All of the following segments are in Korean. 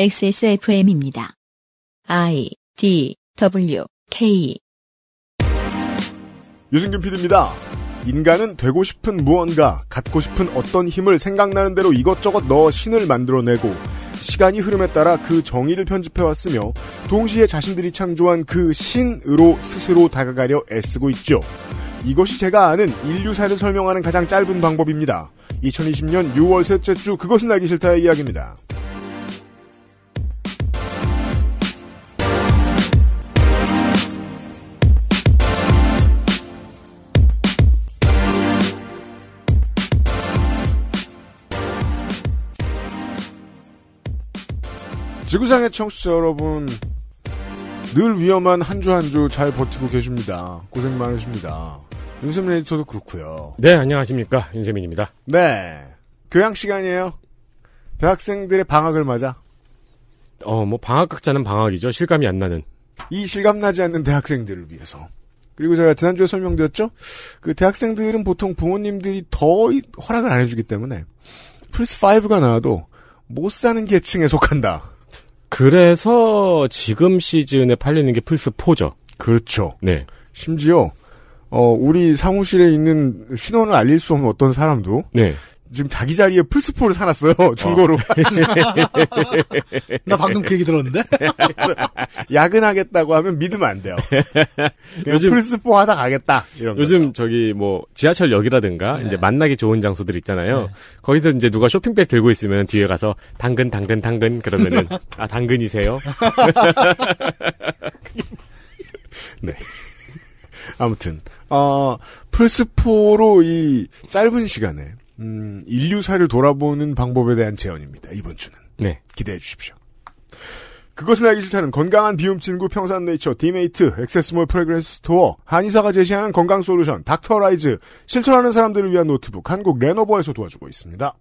XSFM입니다. I D W K 유승균 PD입니다. 인간은 되고 싶은 무언가, 갖고 싶은 어떤 힘을 생각나는 대로 이것저것 넣어 신을 만들어내고 시간이 흐름에 따라 그 정의를 편집해왔으며 동시에 자신들이 창조한 그 신으로 스스로 다가가려 애쓰고 있죠. 이것이 제가 아는 인류사를 설명하는 가장 짧은 방법입니다. 2020년 6월 셋째 주 그것은 알기 싫다의 이야기입니다. 지구상의 청취자 여러분, 늘 위험한 한 주 한 주 잘 버티고 계십니다. 고생 많으십니다. 윤세민 에디터도 그렇고요. 네, 안녕하십니까. 윤세민입니다. 네. 교양 시간이에요. 대학생들의 방학을 맞아. 어, 뭐 방학 각자는 방학이죠. 실감이 안 나는. 이 실감 나지 않는 대학생들을 위해서. 그리고 제가 지난주에 설명드렸죠? 그 대학생들은 보통 부모님들이 더 허락을 안 해주기 때문에 플스5가 나와도 못 사는 계층에 속한다. 그래서 지금 시즌에 팔리는 게 플스4죠. 그렇죠. 네. 심지어, 어, 우리 사무실에 있는 신원을 알릴 수 없는 어떤 사람도. 네. 지금 자기 자리에 플스포를 사놨어요. 중고로. 어. 나 방금 그 얘기 들었는데? 야근하겠다고 하면 믿으면 안 돼요. 요즘 플스포 하다 가겠다. 이런 요즘 거죠. 저기 뭐 지하철역이라든가 네. 이제 만나기 좋은 장소들 있잖아요. 네. 거기서 이제 누가 쇼핑백 들고 있으면 뒤에 가서 당근 당근 당근 그러면은 아 당근이세요? 네. 아무튼 어 플스포로 이 짧은 시간에 음, 인류사를 돌아보는 방법에 대한 제언입니다. 이번 주는. 네. 기대해 주십시오. 그것은 알기 싫다는 건강한 비움 친구 평산 네이처 디메이트 액세스몰 프레그랜스 스토어 한의사가 제시하는 건강 솔루션 닥터라이즈 실천하는 사람들을 위한 노트북 한국 레노버에서 도와주고 있습니다.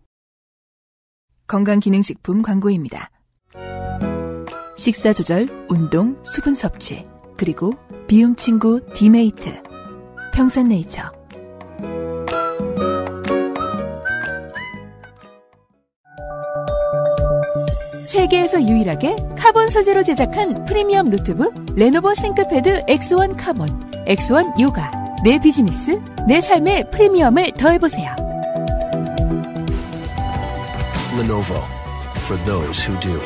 건강기능식품 광고입니다. 식사 조절, 운동, 수분 섭취 그리고 비움 친구 디메이트 평산 네이처 세계에서 유일하게 카본 소재로 제작한 프리미엄 노트북 레노버 싱크패드 X1 카본, X1 요가. 내 비즈니스, 내 삶의 프리미엄을 더해보세요. Lenovo for those who do.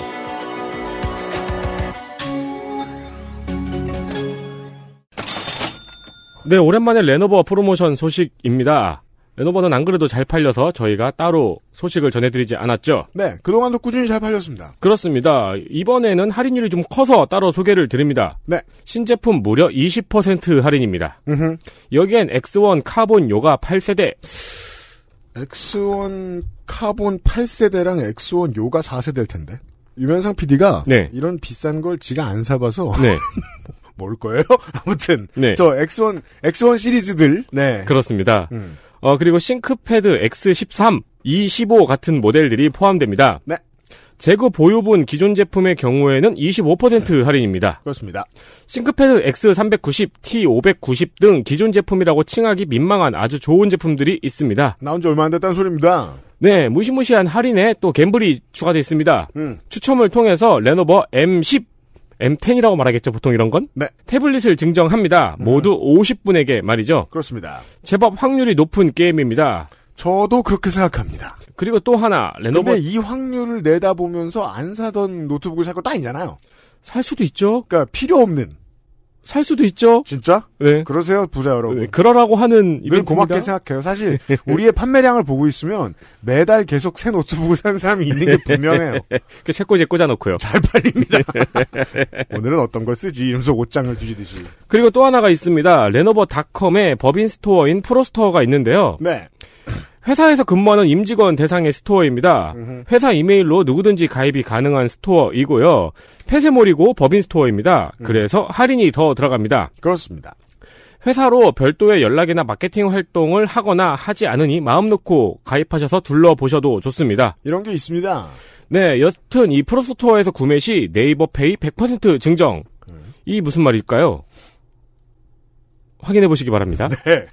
네, 오랜만에 레노버 프로모션 소식입니다. 레노버는 안 그래도 잘 팔려서 저희가 따로 소식을 전해드리지 않았죠. 네, 그동안도 꾸준히 잘 팔렸습니다. 그렇습니다. 이번에는 할인율이 좀 커서 따로 소개를 드립니다. 네. 신제품 무려 20% 할인입니다. 으흠. 여기엔 X1 카본 요가 8세대. X1 카본 8세대랑 X1 요가 4세대일 텐데. 유면상 PD가 네. 이런 비싼 걸 지가 안 사봐서 네. 뭐, 뭘 거예요. 아무튼 네. 저 X1 X1 시리즈들 네 그렇습니다. 음. 어, 그리고 싱크패드 X13, E15 같은 모델들이 포함됩니다. 네. 재고 보유분 기존 제품의 경우에는 25% 할인입니다. 그렇습니다. 싱크패드 X390, T590 등 기존 제품이라고 칭하기 민망한 아주 좋은 제품들이 있습니다. 나온 지 얼마 안 됐다는 소리입니다. 네, 무시무시한 할인에 또 갬블이 추가되어 있습니다. 음. 추첨을 통해서 레노버 M10 M10이라고 말하겠죠, 보통 이런 건? 네. 태블릿을 증정합니다. 음. 모두 50분에게 말이죠. 그렇습니다. 제법 확률이 높은 게임입니다. 저도 그렇게 생각합니다. 그리고 또 하나, 레노버. 근데 이 확률을 내다보면서 안 사던 노트북을 살 거딱 있잖아요. 살 수도 있죠? 그러니까 필요 없는. 살 수도 있죠. 진짜? 네. 그러세요, 부자 여러분. 네, 그러라고 하는 이늘 고맙게 생각해요. 사실 네. 우리의 판매량을 보고 있으면 매달 계속 새 노트북을 사는 사람이 있는 게 분명해요. 그 책꽂이에 꽂아놓고요. 잘 팔립니다. 오늘은 어떤 걸 쓰지? 이러면서 옷장을 뒤지듯이. 그리고 또 하나가 있습니다. 레노버 닷컴의 법인 스토어인 프로스토어가 있는데요. 네. 회사에서 근무하는 임직원 대상의 스토어입니다. 으흠. 회사 이메일로 누구든지 가입이 가능한 스토어이고요. 폐쇄몰이고 법인 스토어입니다. 음. 그래서 할인이 더 들어갑니다. 그렇습니다. 회사로 별도의 연락이나 마케팅 활동을 하거나 하지 않으니 마음 놓고 가입하셔서 둘러보셔도 좋습니다. 이런 게 있습니다. 네, 여튼 이 프로스토어에서 구매 시 네이버 페이 100% 증정. 음. 이 무슨 말일까요? 확인해 보시기 바랍니다. 네.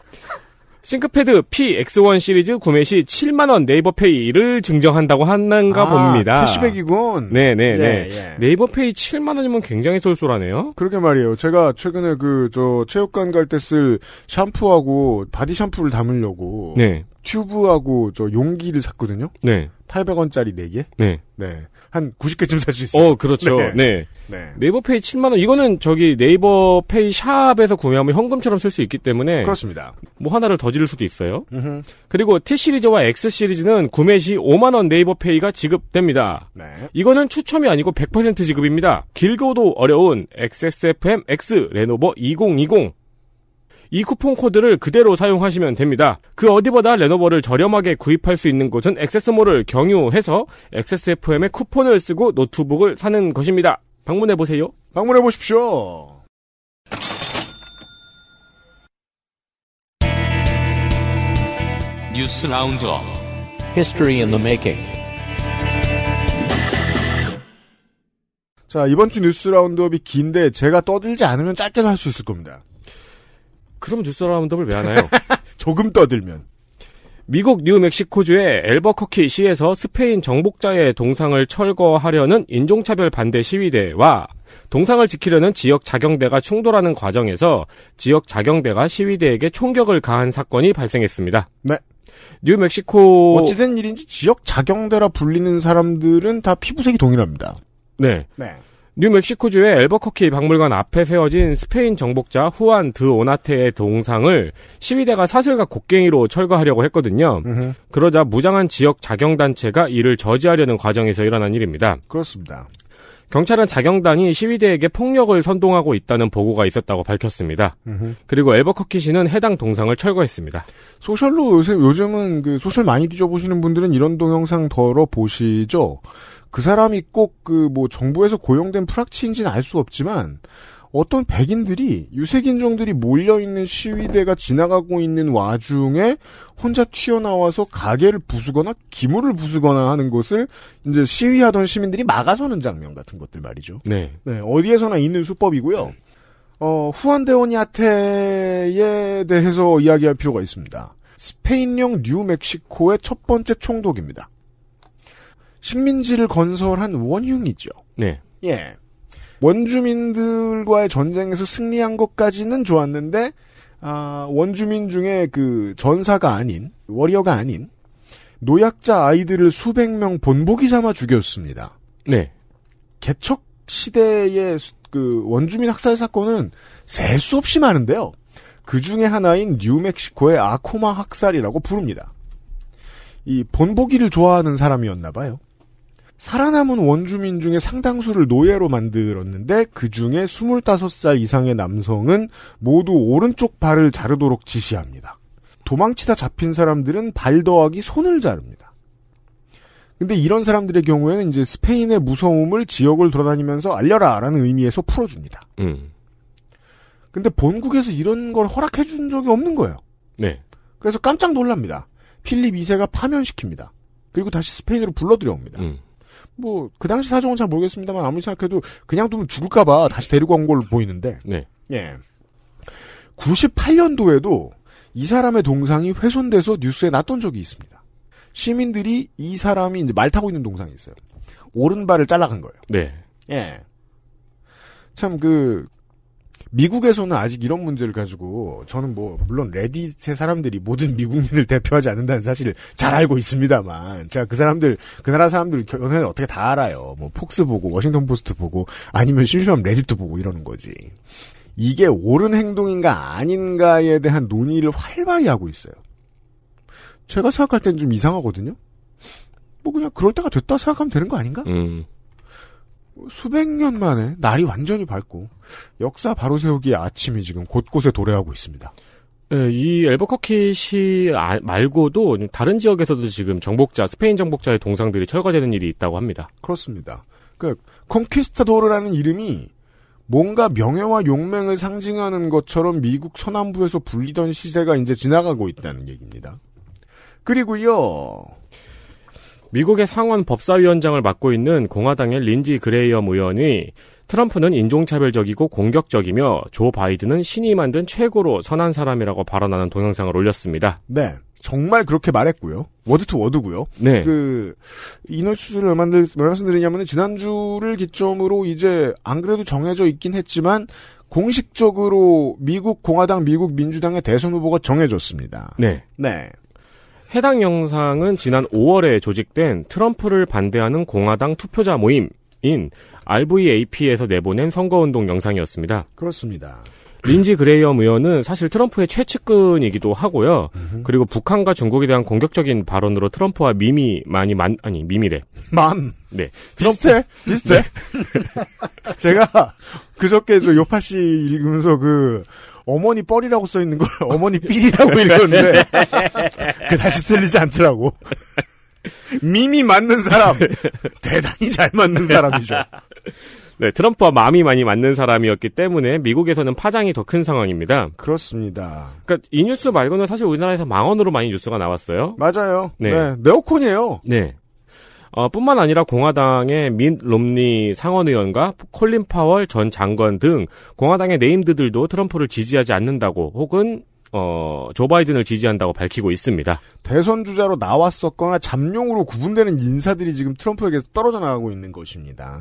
싱크패드 PX1 시리즈 구매 시 7만원 네이버페이를 증정한다고 하는가 아, 봅니다. 캐시백이군. 네네네. 예, 예. 네이버페이 7만원이면 굉장히 쏠쏠하네요. 그렇게 말이에요. 제가 최근에 그, 저, 체육관 갈 때 쓸 샴푸하고 바디 샴푸를 담으려고. 네. 튜브하고 저 용기를 샀거든요. 네. 800원짜리 4개? 네. 네. 한 90개쯤 살 수 있어요. 어, 그렇죠. 네. 네. 네. 이버 페이 7만 원. 이거는 저기 네이버 페이 샵에서 구매하면 현금처럼 쓸 수 있기 때문에 그렇습니다. 뭐 하나를 더 지를 수도 있어요. 으흠. 그리고 T 시리즈와 X 시리즈는 구매 시 5만 원 네이버 페이가 지급됩니다. 네. 이거는 추첨이 아니고 100% 지급입니다. 길고도 어려운 XSFM X 레노버 2020이 쿠폰 코드를 그대로 사용하시면 됩니다. 그 어디보다 레노버를 저렴하게 구입할 수 있는 곳은 액세스몰을 경유해서 XSFM의 쿠폰을 쓰고 노트북을 사는 것입니다. 방문해 보세요. 방문해 보십시오. 뉴스 라운드업 History i 자, 이번 주 뉴스 라운드업이 긴데 제가 떠들지 않으면 짧게도 할 수 있을 겁니다. 그럼 뉴스 라운드업을 왜 하나요? 조금 떠들면. 미국 뉴멕시코주의 엘버커키 시에서 스페인 정복자의 동상을 철거하려는 인종차별 반대 시위대와 동상을 지키려는 지역 자경대가 충돌하는 과정에서 지역 자경대가 시위대에게 총격을 가한 사건이 발생했습니다. 네. 뉴멕시코 어찌된 일인지 지역 자경대라 불리는 사람들은 다 피부색이 동일합니다. 네. 네. 뉴멕시코주의 엘버커키 박물관 앞에 세워진 스페인 정복자 후안 드 오나테의 동상을 시위대가 사슬과 곡괭이로 철거하려고 했거든요. 으흠. 그러자 무장한 지역 자경단체가 이를 저지하려는 과정에서 일어난 일입니다. 그렇습니다. 경찰은 자경단이 시위대에게 폭력을 선동하고 있다는 보고가 있었다고 밝혔습니다. 으흠. 그리고 엘버커키 씨는 해당 동상을 철거했습니다. 소셜로 요새 요즘은 그 소셜 많이 뒤져보시는 분들은 이런 동영상 덜어 보시죠. 그 사람이 꼭 그 뭐 정부에서 고용된 프락치인지는 알 수 없지만 어떤 백인들이 유색인종들이 몰려있는 시위대가 지나가고 있는 와중에 혼자 튀어나와서 가게를 부수거나 기물을 부수거나 하는 것을 이제 시위하던 시민들이 막아서는 장면 같은 것들 말이죠. 네. 네 어디에서나 있는 수법이고요. 네. 어, 후안데오니아테에 대해서 이야기할 필요가 있습니다. 스페인령 뉴멕시코의 첫 번째 총독입니다. 식민지를 건설한 원흉이죠. 네. 예. 원주민들과의 전쟁에서 승리한 것까지는 좋았는데 아, 원주민 중에 그 전사가 아닌 워리어가 아닌 노약자 아이들을 수백 명 본보기 삼아 죽였습니다. 네. 개척 시대의 그 원주민 학살 사건은 셀 수 없이 많은데요. 그 중에 하나인 뉴멕시코의 아코마 학살이라고 부릅니다. 이 본보기를 좋아하는 사람이었나 봐요. 살아남은 원주민 중에 상당수를 노예로 만들었는데 그 중에 25살 이상의 남성은 모두 오른쪽 발을 자르도록 지시합니다. 도망치다 잡힌 사람들은 발 더하기 손을 자릅니다. 근데 이런 사람들의 경우에는 이제 스페인의 무서움을 지역을 돌아다니면서 알려라 라는 의미에서 풀어줍니다. 음. 근데 본국에서 이런 걸 허락해 준 적이 없는 거예요. 네. 그래서 깜짝 놀랍니다. 필립 2세가 파면시킵니다. 그리고 다시 스페인으로 불러들여옵니다. 음. 뭐그 당시 사정은 잘 모르겠습니다만 아무리 생각해도 그냥 두면 죽을까봐 다시 데리고 온 걸로 보이는데. 네. 예. 98년도에도 이 사람의 동상이 훼손돼서 뉴스에 났던 적이 있습니다. 시민들이 이 사람이 이제 말 타고 있는 동상이 있어요. 오른발을 잘라간 거예요. 네. 예. 참그 미국에서는 아직 이런 문제를 가지고 저는 뭐 물론 레딧의 사람들이 모든 미국민을 대표하지 않는다는 사실을 잘 알고 있습니다만 제가 그 사람들 그 나라 사람들 견해를 어떻게 다 알아요. 뭐 폭스 보고 워싱턴 포스트 보고 아니면 심심하면 레딧도 보고 이러는 거지. 이게 옳은 행동인가 아닌가에 대한 논의를 활발히 하고 있어요. 제가 생각할 땐 좀 이상하거든요. 뭐 그냥 그럴 때가 됐다 생각하면 되는 거 아닌가? 음. 수백 년 만에 날이 완전히 밝고 역사 바로 세우기 아침이 지금 곳곳에 도래하고 있습니다. 네, 이 엘버커킷이 아, 말고도 다른 지역에서도 지금 정복자 스페인 정복자의 동상들이 철거되는 일이 있다고 합니다. 그렇습니다. 그 컨퀘스타도르라는 이름이 뭔가 명예와 용맹을 상징하는 것처럼 미국 서남부에서 불리던 시세가 이제 지나가고 있다는 얘기입니다. 그리고요. 미국의 상원 법사위원장을 맡고 있는 공화당의 린지 그레이엄 의원이 트럼프는 인종차별적이고 공격적이며 조 바이든은 신이 만든 최고로 선한 사람이라고 발언하는 동영상을 올렸습니다. 네. 정말 그렇게 말했고요. 워드 투 워드고요. 네. 그 이너수를 얼마말씀드리냐면 지난주를 기점으로 이제 안 그래도 정해져 있긴 했지만 공식적으로 미국 공화당, 미국 민주당의 대선 후보가 정해졌습니다. 네. 네. 해당 영상은 지난 5월에 조직된 트럼프를 반대하는 공화당 투표자 모임인 RVAP에서 내보낸 선거운동 영상이었습니다. 그렇습니다. 린지 그레이엄 의원은 사실 트럼프의 최측근이기도 하고요. 그리고 북한과 중국에 대한 공격적인 발언으로 트럼프와 밈이 많이 만 아니 밈이래. 맘. 네. 트럼프. 비슷해. 비슷해. 네. 제가 그저께 저 요파 씨 읽으면서 그 어머니 뻘이라고 써 있는 걸 어머니 삐리라고 읽었는데 그다시 틀리지 않더라고. 미미 맞는 사람 대단히 잘 맞는 사람이죠. 네, 트럼프와 마음이 많이 맞는 사람이었기 때문에 미국에서는 파장이 더 큰 상황입니다. 그렇습니다. 그러니까 이 뉴스 말고는 사실 우리나라에서 망언으로 많이 뉴스가 나왔어요. 맞아요. 네, 네 네오콘이에요. 네. 어, 뿐만 아니라 공화당의 민 롬니 상원의원과 콜린 파월 전 장관 등 공화당의 네임드들도 트럼프를 지지하지 않는다고 혹은 어, 조 바이든을 지지한다고 밝히고 있습니다. 대선 주자로 나왔었거나 잠룡으로 구분되는 인사들이 지금 트럼프에게서 떨어져 나가고 있는 것입니다.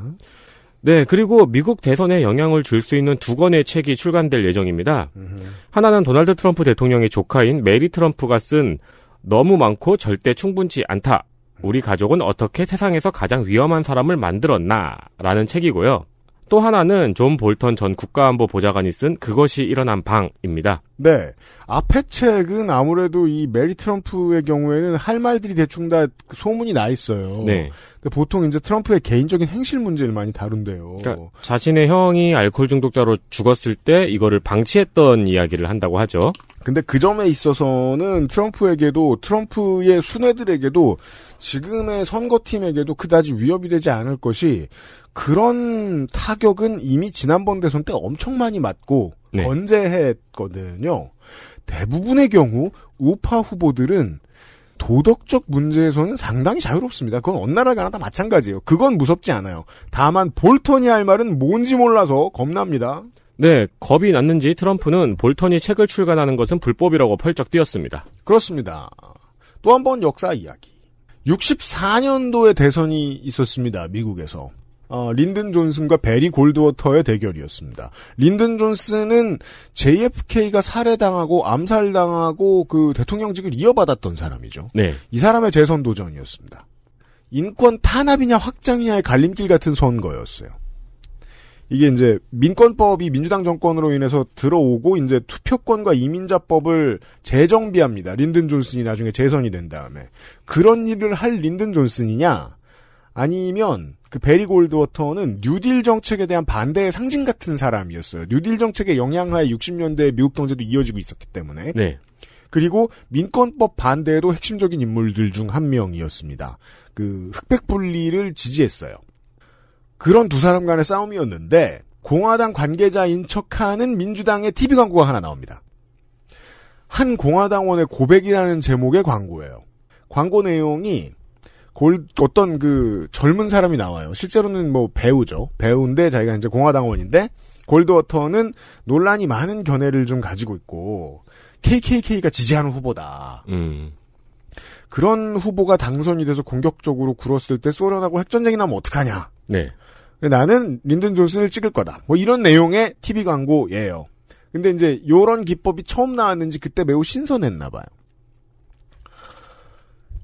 네, 그리고 미국 대선에 영향을 줄 수 있는 두 권의 책이 출간될 예정입니다. 음흠. 하나는 도널드 트럼프 대통령의 조카인 메리 트럼프가 쓴 너무 많고 절대 충분치 않다. 우리 가족은 어떻게 세상에서 가장 위험한 사람을 만들었나라는 책이고요. 또 하나는 존 볼턴 전 국가안보 보좌관이 쓴 그것이 일어난 방입니다. 네. 앞에 책은 아무래도 이 메리 트럼프의 경우에는 할 말들이 대충 다 소문이 나 있어요. 네. 그러 보통 이제 트럼프의 개인적인 행실 문제를 많이 다룬대요. 그러니까 자신의 형이 알코올 중독자로 죽었을 때 이거를 방치했던 이야기를 한다고 하죠. 근데 그 점에 있어서는 트럼프에게도 트럼프의 순회들에게도 지금의 선거팀에게도 그다지 위협이 되지 않을 것이 그런 타격은 이미 지난번 대선 때 엄청 많이 맞고 네. 건재했거든요. 대부분의 경우 우파 후보들은 도덕적 문제에서는 상당히 자유롭습니다. 그건 어느 나라가나 다 마찬가지예요. 그건 무섭지 않아요. 다만 볼턴이 할 말은 뭔지 몰라서 겁납니다. 네, 겁이 났는지 트럼프는 볼턴이 책을 출간하는 것은 불법이라고 펄쩍 뛰었습니다. 그렇습니다. 또 한 번 역사 이야기. 64년도에 대선이 있었습니다. 미국에서. 어, 린든 존슨과 베리 골드워터의 대결이었습니다. 린든 존슨은 JFK가 살해당하고 암살당하고 그 대통령직을 이어받았던 사람이죠. 네. 이 사람의 재선 도전이었습니다. 인권 탄압이냐 확장이냐의 갈림길 같은 선거였어요. 이게 이제 민권법이 민주당 정권으로 인해서 들어오고 이제 투표권과 이민자법을 재정비합니다. 린든 존슨이 나중에 재선이 된 다음에 그런 일을 할 린든 존슨이냐 아니면 그 베리 골드워터는 뉴딜 정책에 대한 반대의 상징 같은 사람이었어요. 뉴딜 정책의 영향하에 60년대 미국 경제도 이어지고 있었기 때문에. 네. 그리고 민권법 반대에도 핵심적인 인물들 중 한 명이었습니다. 그 흑백 분리를 지지했어요. 그런 두 사람 간의 싸움이었는데 공화당 관계자인 척하는 민주당의 TV 광고가 하나 나옵니다. 한 공화당원의 고백이라는 제목의 광고예요. 광고 내용이 골 어떤 그 젊은 사람이 나와요. 실제로는 뭐 배우죠. 배우인데 자기가 이제 공화당원인데 골드워터는 논란이 많은 견해를 좀 가지고 있고 KKK가 지지하는 후보다. 음. 그런 후보가 당선이 돼서 공격적으로 굴었을 때 소련하고 핵전쟁이 나면 어떡하냐. 네. 나는 린든 존슨을 찍을 거다. 뭐 이런 내용의 TV 광고예요. 근데 이제 요런 기법이 처음 나왔는지 그때 매우 신선했나 봐요.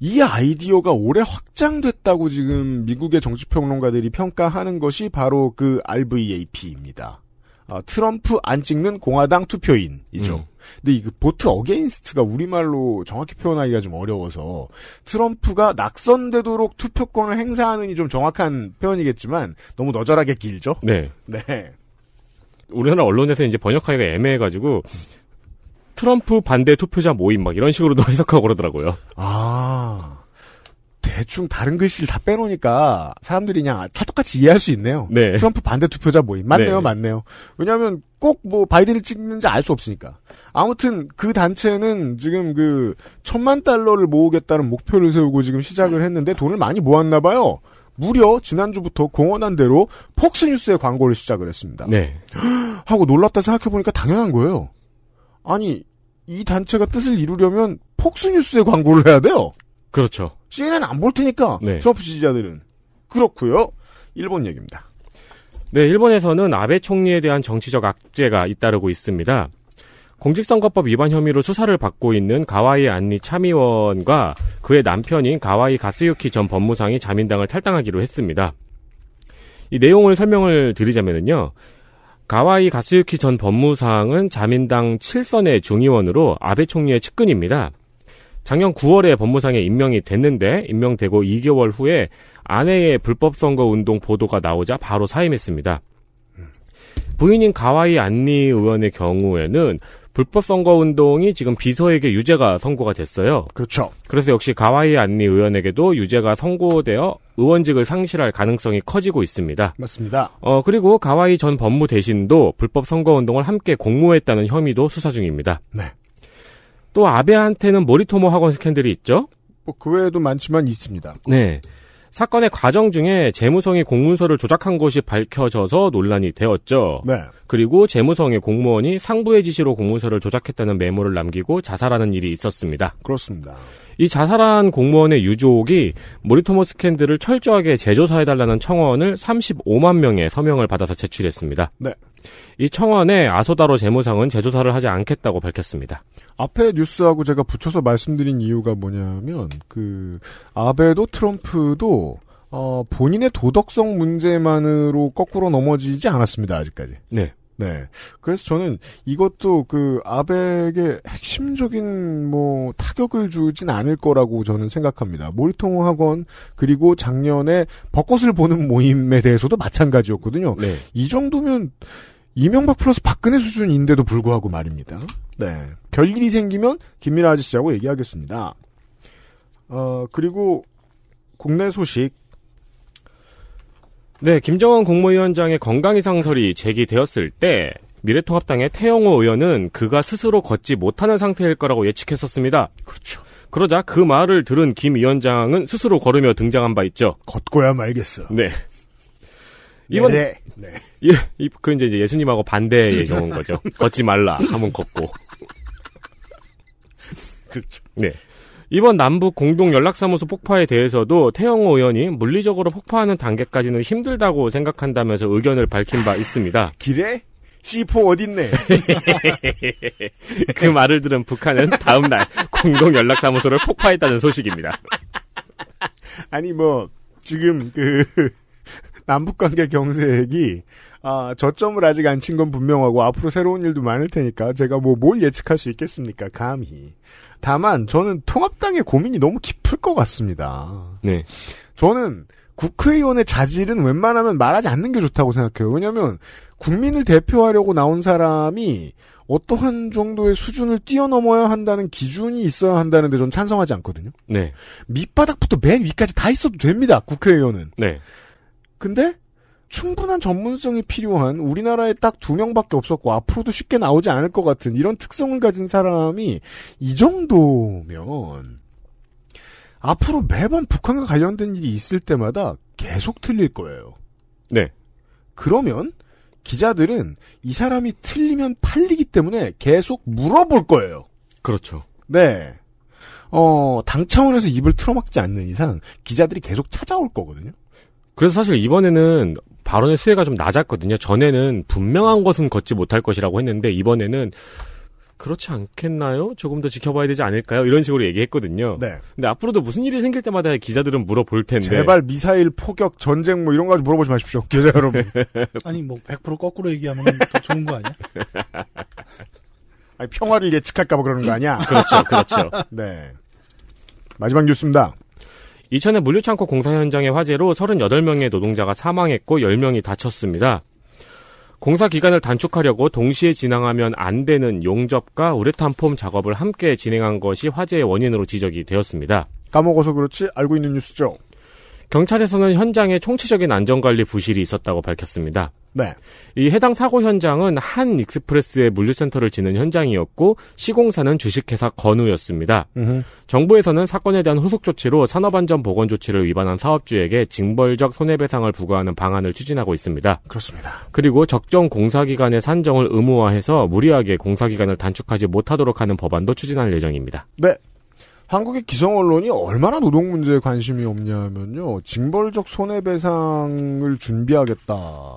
이 아이디어가 올해 확장됐다고 지금 미국의 정치평론가들이 평가하는 것이 바로 그 RVAP입니다. 아, 트럼프 안 찍는 공화당 투표인이죠. 음. 근데 이 그 보트 어게인스트가 우리말로 정확히 표현하기가 좀 어려워서 트럼프가 낙선되도록 투표권을 행사하는이 좀 정확한 표현이겠지만 너무 너절하게 길죠. 네. 네. 우리나라 언론에서 이제 번역하기가 애매해가지고 트럼프 반대 투표자 모임 막 이런 식으로도 해석하고 그러더라고요. 아. 대충 다른 글씨를 다 빼놓으니까 사람들이 그냥 찰똑같이 이해할 수 있네요. 네. 트럼프 반대 투표자 모임. 맞네요, 네. 맞네요. 왜냐하면 꼭 뭐 바이든을 찍는지 알 수 없으니까. 아무튼 그 단체는 지금 그 천만 달러를 모으겠다는 목표를 세우고 지금 시작을 했는데 돈을 많이 모았나 봐요. 무려 지난주부터 공언한 대로 폭스뉴스의 광고를 시작을 했습니다. 네. 하고 놀랐다 생각해보니까 당연한 거예요. 아니 이 단체가 뜻을 이루려면 폭스뉴스에 광고를 해야 돼요. 그렇죠. CNN 안 볼 테니까 네. 트럼프 지지자들은 그렇고요. 일본 얘기입니다. 네, 일본에서는 아베 총리에 대한 정치적 악재가 잇따르고 있습니다. 공직선거법 위반 혐의로 수사를 받고 있는 가와이 안니 참의원과 그의 남편인 가와이 가스유키 전 법무상이 자민당을 탈당하기로 했습니다. 이 내용을 설명을 드리자면요. 가와이 가스유키 전 법무상은 자민당 7선의 중의원으로 아베 총리의 측근입니다. 작년 9월에 법무상에 임명이 됐는데 임명되고 2개월 후에 아내의 불법 선거 운동 보도가 나오자 바로 사임했습니다. 부인인 가와이 안니 의원의 경우에는 불법 선거 운동이 지금 비서에게 유죄가 선고가 됐어요. 그렇죠. 그래서 역시 가와이 안니 의원에게도 유죄가 선고되어 의원직을 상실할 가능성이 커지고 있습니다. 맞습니다. 어 그리고 가와이 전 법무 대신도 불법 선거 운동을 함께 공모했다는 혐의도 수사 중입니다. 네. 또 아베한테는 모리토모 학원 스캔들이 있죠. 뭐그 외에도 많지만 있습니다. 네. 사건의 과정 중에 재무성이 공문서를 조작한 것이 밝혀져서 논란이 되었죠. 네. 그리고 재무성의 공무원이 상부의 지시로 공문서를 조작했다는 메모를 남기고 자살하는 일이 있었습니다. 그렇습니다. 이 자살한 공무원의 유족이 모리토모 스캔들을 철저하게 재조사해달라는 청원을 35만 명의 서명을 받아서 제출했습니다. 네. 이 청원에 아소다로 재무상은 재조사를 하지 않겠다고 밝혔습니다. 앞에 뉴스하고 제가 붙여서 말씀드린 이유가 뭐냐면 그 아베도 트럼프도 어, 본인의 도덕성 문제만으로 거꾸로 넘어지지 않았습니다 아직까지. 네. 네. 그래서 저는 이것도 그 아베에게 핵심적인 뭐 타격을 주진 않을 거라고 저는 생각합니다. 몰통 학원 그리고 작년에 벚꽃을 보는 모임에 대해서도 마찬가지였거든요. 네. 이 정도면 이명박 플러스 박근혜 수준인데도 불구하고 말입니다. 네. 별일이 생기면 김민아 아저씨하고 얘기하겠습니다. 어, 그리고 국내 소식. 네, 김정은 국무위원장의 건강 이상설이 제기되었을 때 미래통합당의 태영호 의원은 그가 스스로 걷지 못하는 상태일 거라고 예측했었습니다. 그렇죠. 그러자 그 말을 들은 김 위원장은 스스로 걸으며 등장한 바 있죠. 걷고야 말겠어. 네. 이번 네. 예, 그 이제 예수님하고 반대의 경우인 거죠. 걷지 말라 하면 걷고. 그렇죠. 네. 이번 남북 공동 연락사무소 폭파에 대해서도 태영호 의원이 물리적으로 폭파하는 단계까지는 힘들다고 생각한다면서 의견을 밝힌 바 있습니다. 기래? C4 어딨네. 그 말을 들은 북한은 다음 날 공동 연락사무소를 폭파했다는 소식입니다. 아니 뭐 지금 그 남북관계 경색이 아, 저점을 아직 안 친 건 분명하고 앞으로 새로운 일도 많을 테니까 제가 뭐 뭘 예측할 수 있겠습니까? 감히. 다만 저는 통합당의 고민이 너무 깊을 것 같습니다. 네. 저는 국회의원의 자질은 웬만하면 말하지 않는 게 좋다고 생각해요. 왜냐하면 국민을 대표하려고 나온 사람이 어떠한 정도의 수준을 뛰어넘어야 한다는 기준이 있어야 한다는데 전 찬성하지 않거든요. 네. 밑바닥부터 맨 위까지 다 있어도 됩니다. 국회의원은. 네. 근데 충분한 전문성이 필요한 우리나라에 딱 두 명밖에 없었고 앞으로도 쉽게 나오지 않을 것 같은 이런 특성을 가진 사람이 이 정도면 앞으로 매번 북한과 관련된 일이 있을 때마다 계속 틀릴 거예요. 네. 그러면 기자들은 이 사람이 틀리면 팔리기 때문에 계속 물어볼 거예요. 그렇죠. 네. 어, 당 차원에서 입을 틀어막지 않는 이상 기자들이 계속 찾아올 거거든요. 그래서 사실 이번에는 발언의 수혜가좀 낮았거든요. 전에는 분명한 것은 걷지 못할 것이라고 했는데 이번에는 그렇지 않겠나요? 조금 더 지켜봐야 되지 않을까요? 이런 식으로 얘기했거든요. 네. 근데 앞으로도 무슨 일이 생길 때마다 기자들은 물어볼 텐데. 제발 미사일 포격 전쟁 뭐 이런 거 가지고 물어보지 마십시오. 기자 여러분. 아니 뭐 100% 거꾸로 얘기하면 더 좋은 거 아니야? 아니 평화를 예측할까 봐 그러는 거 아니야? 그렇죠. 그렇죠. 네. 마지막 뉴스입니다. 이천의 물류창고 공사 현장의 화재로 38명의 노동자가 사망했고 10명이 다쳤습니다. 공사 기간을 단축하려고 동시에 진행하면 안 되는 용접과 우레탄 폼 작업을 함께 진행한 것이 화재의 원인으로 지적이 되었습니다. 까먹어서 그렇지 알고 있는 뉴스죠. 경찰에서는 현장에 총체적인 안전관리 부실이 있었다고 밝혔습니다. 네. 이 해당 사고 현장은 한 익스프레스의 물류센터를 지는 현장이었고 시공사는 주식회사 건우였습니다. 으흠. 정부에서는 사건에 대한 후속 조치로 산업안전 보건 조치를 위반한 사업주에게 징벌적 손해배상을 부과하는 방안을 추진하고 있습니다. 그렇습니다. 그리고 적정 공사기간의 산정을 의무화해서 무리하게 공사기간을 단축하지 못하도록 하는 법안도 추진할 예정입니다. 네. 한국의 기성 언론이 얼마나 노동 문제에 관심이 없냐면요. 징벌적 손해배상을 준비하겠다.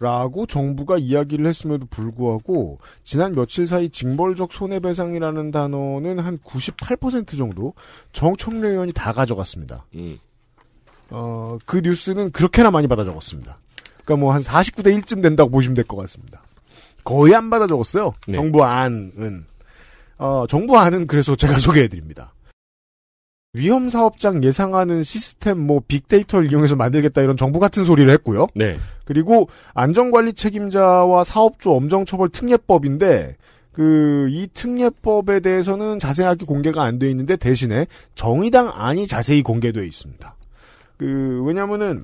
라고 정부가 이야기를 했음에도 불구하고 지난 며칠 사이 징벌적 손해배상이라는 단어는 한 98% 정도 정청래 의원이 다 가져갔습니다. 음. 어, 그 뉴스는 그렇게나 많이 받아 적었습니다. 그러니까 뭐 한 49대 1쯤 된다고 보시면 될 것 같습니다. 거의 안 받아 적었어요. 네. 정부 안은. 어, 정부 안은 그래서 제가 소개해드립니다. 위험 사업장 예상하는 시스템 뭐 빅데이터를 이용해서 만들겠다 이런 정부 같은 소리를 했고요. 네. 그리고 안전관리 책임자와 사업주 엄정처벌 특례법인데 그 이 특례법에 대해서는 자세하게 공개가 안 돼 있는데 대신에 정의당 안이 자세히 공개돼 있습니다. 그 왜냐면은 하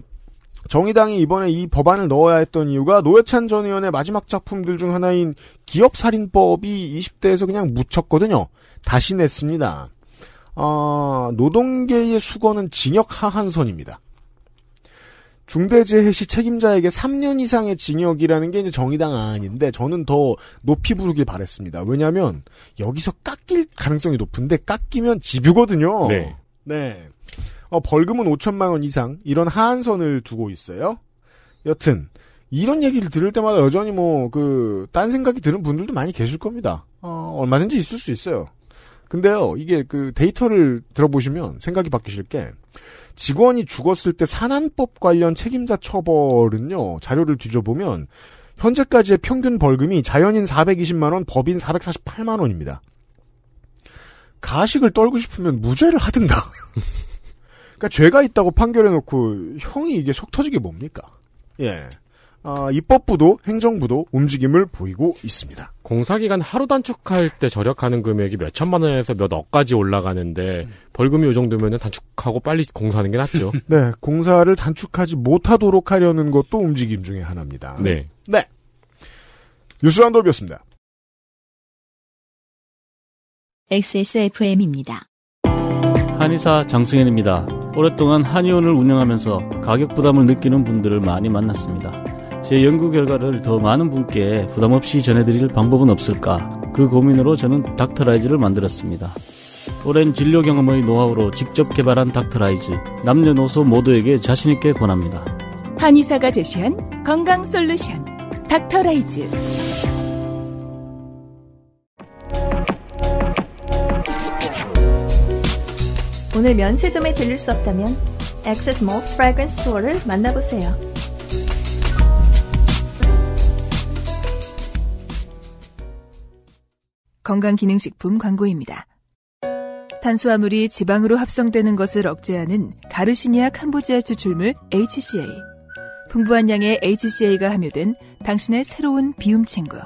정의당이 이번에 이 법안을 넣어야 했던 이유가 노회찬 전 의원의 마지막 작품들 중 하나인 기업살인법이 20대에서 그냥 묻혔거든요. 다시 냈습니다. 아, 노동계의 수건은 징역 하한선입니다. 중대재해 시 책임자에게 3년 이상의 징역이라는 게 이제 정의당 안인데 저는 더 높이 부르길 바랬습니다. 왜냐하면 여기서 깎일 가능성이 높은데 깎이면 집유거든요. 네. 네. 어, 벌금은 5천만 원 이상 이런 하한선을 두고 있어요. 여튼 이런 얘기를 들을 때마다 여전히 뭐 그 딴 생각이 드는 분들도 많이 계실 겁니다. 어, 얼마든지 있을 수 있어요. 근데요, 이게 그 데이터를 들어보시면 생각이 바뀌실 게 직원이 죽었을 때 산안법 관련 책임자 처벌은요, 자료를 뒤져보면 현재까지의 평균 벌금이 자연인 420만원, 법인 448만원입니다. 가식을 떨고 싶으면 무죄를 하든가. 그러니까 죄가 있다고 판결해놓고 형이 이게 속 터지게 뭡니까? 예. 아, 입법부도 행정부도 움직임을 보이고 있습니다. 공사기간 하루 단축할 때절약하는 금액이 몇 천만 원에서 몇 억까지 올라가는데 벌금이 이 정도면 단축하고 빨리 공사하는 게 낫죠. 네, 공사를 단축하지 못하도록 하려는 것도 움직임 중의 하나입니다. 네, 네. 뉴스 한도비였습니다. XSFM입니다. 한의사 장승현입니다. 오랫동안 한의원을 운영하면서 가격 부담을 느끼는 분들을 많이 만났습니다. 제 연구 결과를 더 많은 분께 부담 없이 전해드릴 방법은 없을까? 그 고민으로 저는 닥터라이즈를 만들었습니다. 오랜 진료 경험의 노하우로 직접 개발한 닥터라이즈. 남녀노소 모두에게 자신있게 권합니다. 한의사가 제시한 건강 솔루션. 닥터라이즈. 오늘 면세점에 들릴 수 없다면 액세스몰 프라그런스 스토어를 만나보세요. 건강기능식품 광고입니다. 탄수화물이 지방으로 합성되는 것을 억제하는 가르시니아 캄보지아 추출물 HCA. 풍부한 양의 HCA가 함유된 당신의 새로운 비움 친구,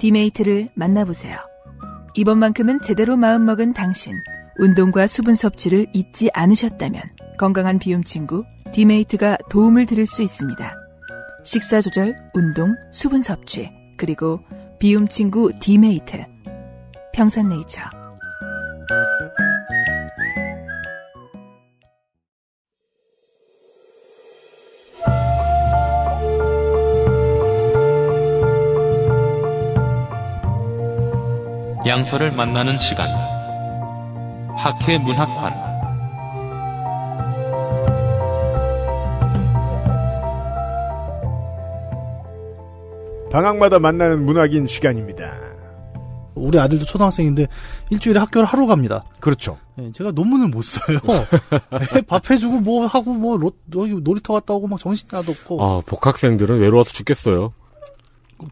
디메이트를 만나보세요. 이번만큼은 제대로 마음먹은 당신, 운동과 수분 섭취를 잊지 않으셨다면 건강한 비움 친구, 디메이트가 도움을 드릴 수 있습니다. 식사 조절, 운동, 수분 섭취, 그리고 비움 친구 디메이트. 평산네이처. 양서를 만나는 시간. 학회 문학관. 방학마다 만나는 문학인 시간입니다. 우리 아들도 초등학생인데 일주일에 학교를 하루 갑니다. 그렇죠. 예, 제가 논문을 못 써요. 예, 밥 해주고 뭐 하고 뭐 로, 놀이터 갔다 오고 막 정신 나도 없고. 아 복학생들은 외로워서 죽겠어요.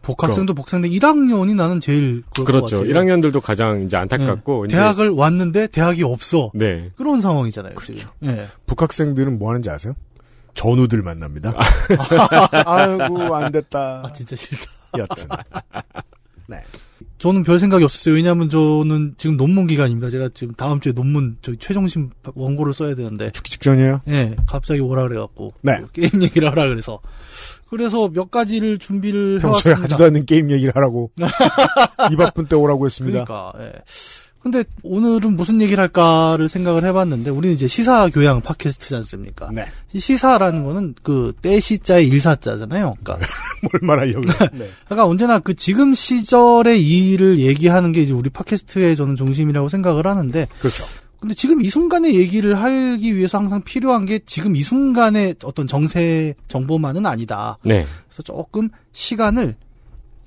복학생도 그럼. 복학생인데 1학년이 나는 제일 그렇죠. 1학년들도 가장 이제 안타깝고 네. 이제 대학을 왔는데 대학이 없어. 네. 그런 상황이잖아요. 그렇죠. 네. 복학생들은 뭐 하는지 아세요? 전우들 만납니다. 아. 아이고 안 됐다. 아 진짜 싫다. 여튼. 네. 저는 별 생각이 없었어요. 왜냐하면 저는 지금 논문 기간입니다. 제가 지금 다음 주에 논문 저기 최종심 원고를 써야 되는데 죽기 직전이에요. 네, 갑자기 오라 그래갖고 네. 뭐 게임 얘기를 하라 그래서 그래서 몇 가지를 준비를 평소에 해왔습니다. 하지도 않는 게임 얘기를 하라고 이 바쁜 때 오라고 했습니다. 그러니까 예. 근데 오늘은 무슨 얘기를 할까를 생각을 해봤는데 우리는 이제 시사 교양 팟캐스트지 않습니까? 네. 시사라는 거는 그 때시자의 일사자잖아요. 그러니까 얼마나 영. 네. 그러니까 언제나 그 지금 시절의 일을 얘기하는 게 이제 우리 팟캐스트의 저는 중심이라고 생각을 하는데. 그렇죠. 근데 지금 이 순간의 얘기를 하기 위해서 항상 필요한 게 지금 이 순간의 어떤 정세 정보만은 아니다. 네. 그래서 조금 시간을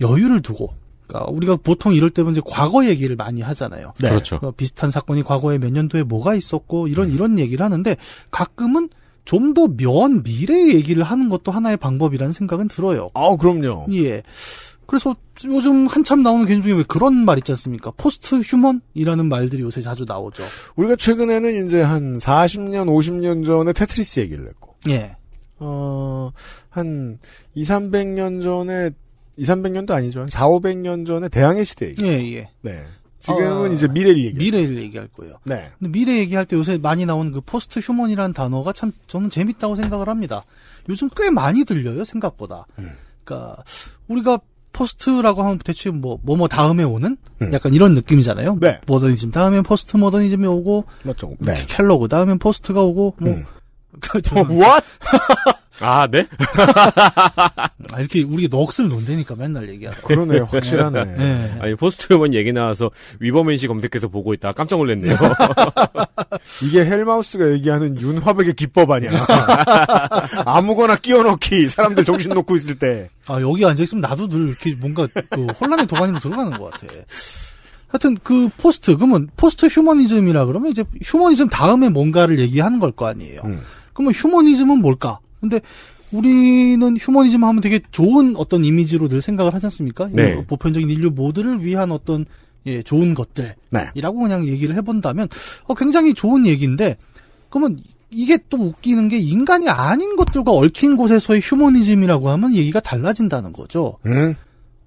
여유를 두고 그러니까 우리가 보통 이럴 때면 이제 과거 얘기를 많이 하잖아요. 네. 그렇죠. 그러니까 비슷한 사건이 과거에 몇 년도에 뭐가 있었고 이런 음. 이런 얘기를 하는데 가끔은 좀더먼 미래 의 얘기를 하는 것도 하나의 방법이라는 생각은 들어요. 아, 그럼요. 예. 그래서 요즘 한참 나오는 개념 중에 왜 그런 말 있지 않습니까? 포스트 휴먼이라는 말들이 요새 자주 나오죠. 우리가 최근에는 이제 한 40년, 50년 전에 테트리스 얘기를 했고. 예. 어, 한 2, 300년 전에 2, 300년도 아니죠. 4, 500년 전에 대항해 시대 얘기. 예, 예. 네. 지금은 어, 이제 미래를 얘기. 미래를 얘기할 거예요. 네. 근데 미래 얘기할 때 요새 많이 나오는 그 포스트 휴먼이라는 단어가 참 저는 재밌다고 생각을 합니다. 요즘 꽤 많이 들려요 생각보다. 음. 그러니까 우리가 포스트라고 하면 대체 뭐, 뭐, 뭐 다음에 오는? 음. 약간 이런 느낌이잖아요. 네. 모더니즘. 다음엔 포스트 모더니즘이 오고. 맞죠. 네. 켈로그. 다음엔 포스트가 오고, 뭐. 음. 뭐, what? 아, 네? 아, 이렇게 우리 넋을 논대니까 맨날 얘기하고. 그러네요, 확실하네. 네. 아니, 포스트휴먼 얘기 나와서 위버맨 시 검색해서 보고 있다 깜짝 놀랐네요. 이게 헬마우스가 얘기하는 윤화백의 기법 아니야. 아무거나 끼워넣기, 사람들 정신 놓고 있을 때. 아, 여기 앉아있으면 나도 늘 이렇게 뭔가 그 혼란의 도가니로 들어가는 것 같아. 하여튼 그 포스트, 그러면 포스트 휴머니즘이라 그러면 이제 휴머니즘 다음에 뭔가를 얘기하는 걸 거 아니에요. 음. 그러면 휴머니즘은 뭘까? 근데 우리는 휴머니즘 하면 되게 좋은 어떤 이미지로 늘 생각을 하지 않습니까? 네. 보편적인 인류 모두를 위한 어떤 예, 좋은 네. 것들이라고 그냥 얘기를 해본다면 어, 굉장히 좋은 얘기인데 그러면 이게 또 웃기는 게 인간이 아닌 것들과 얽힌 곳에서의 휴머니즘이라고 하면 얘기가 달라진다는 거죠. 음?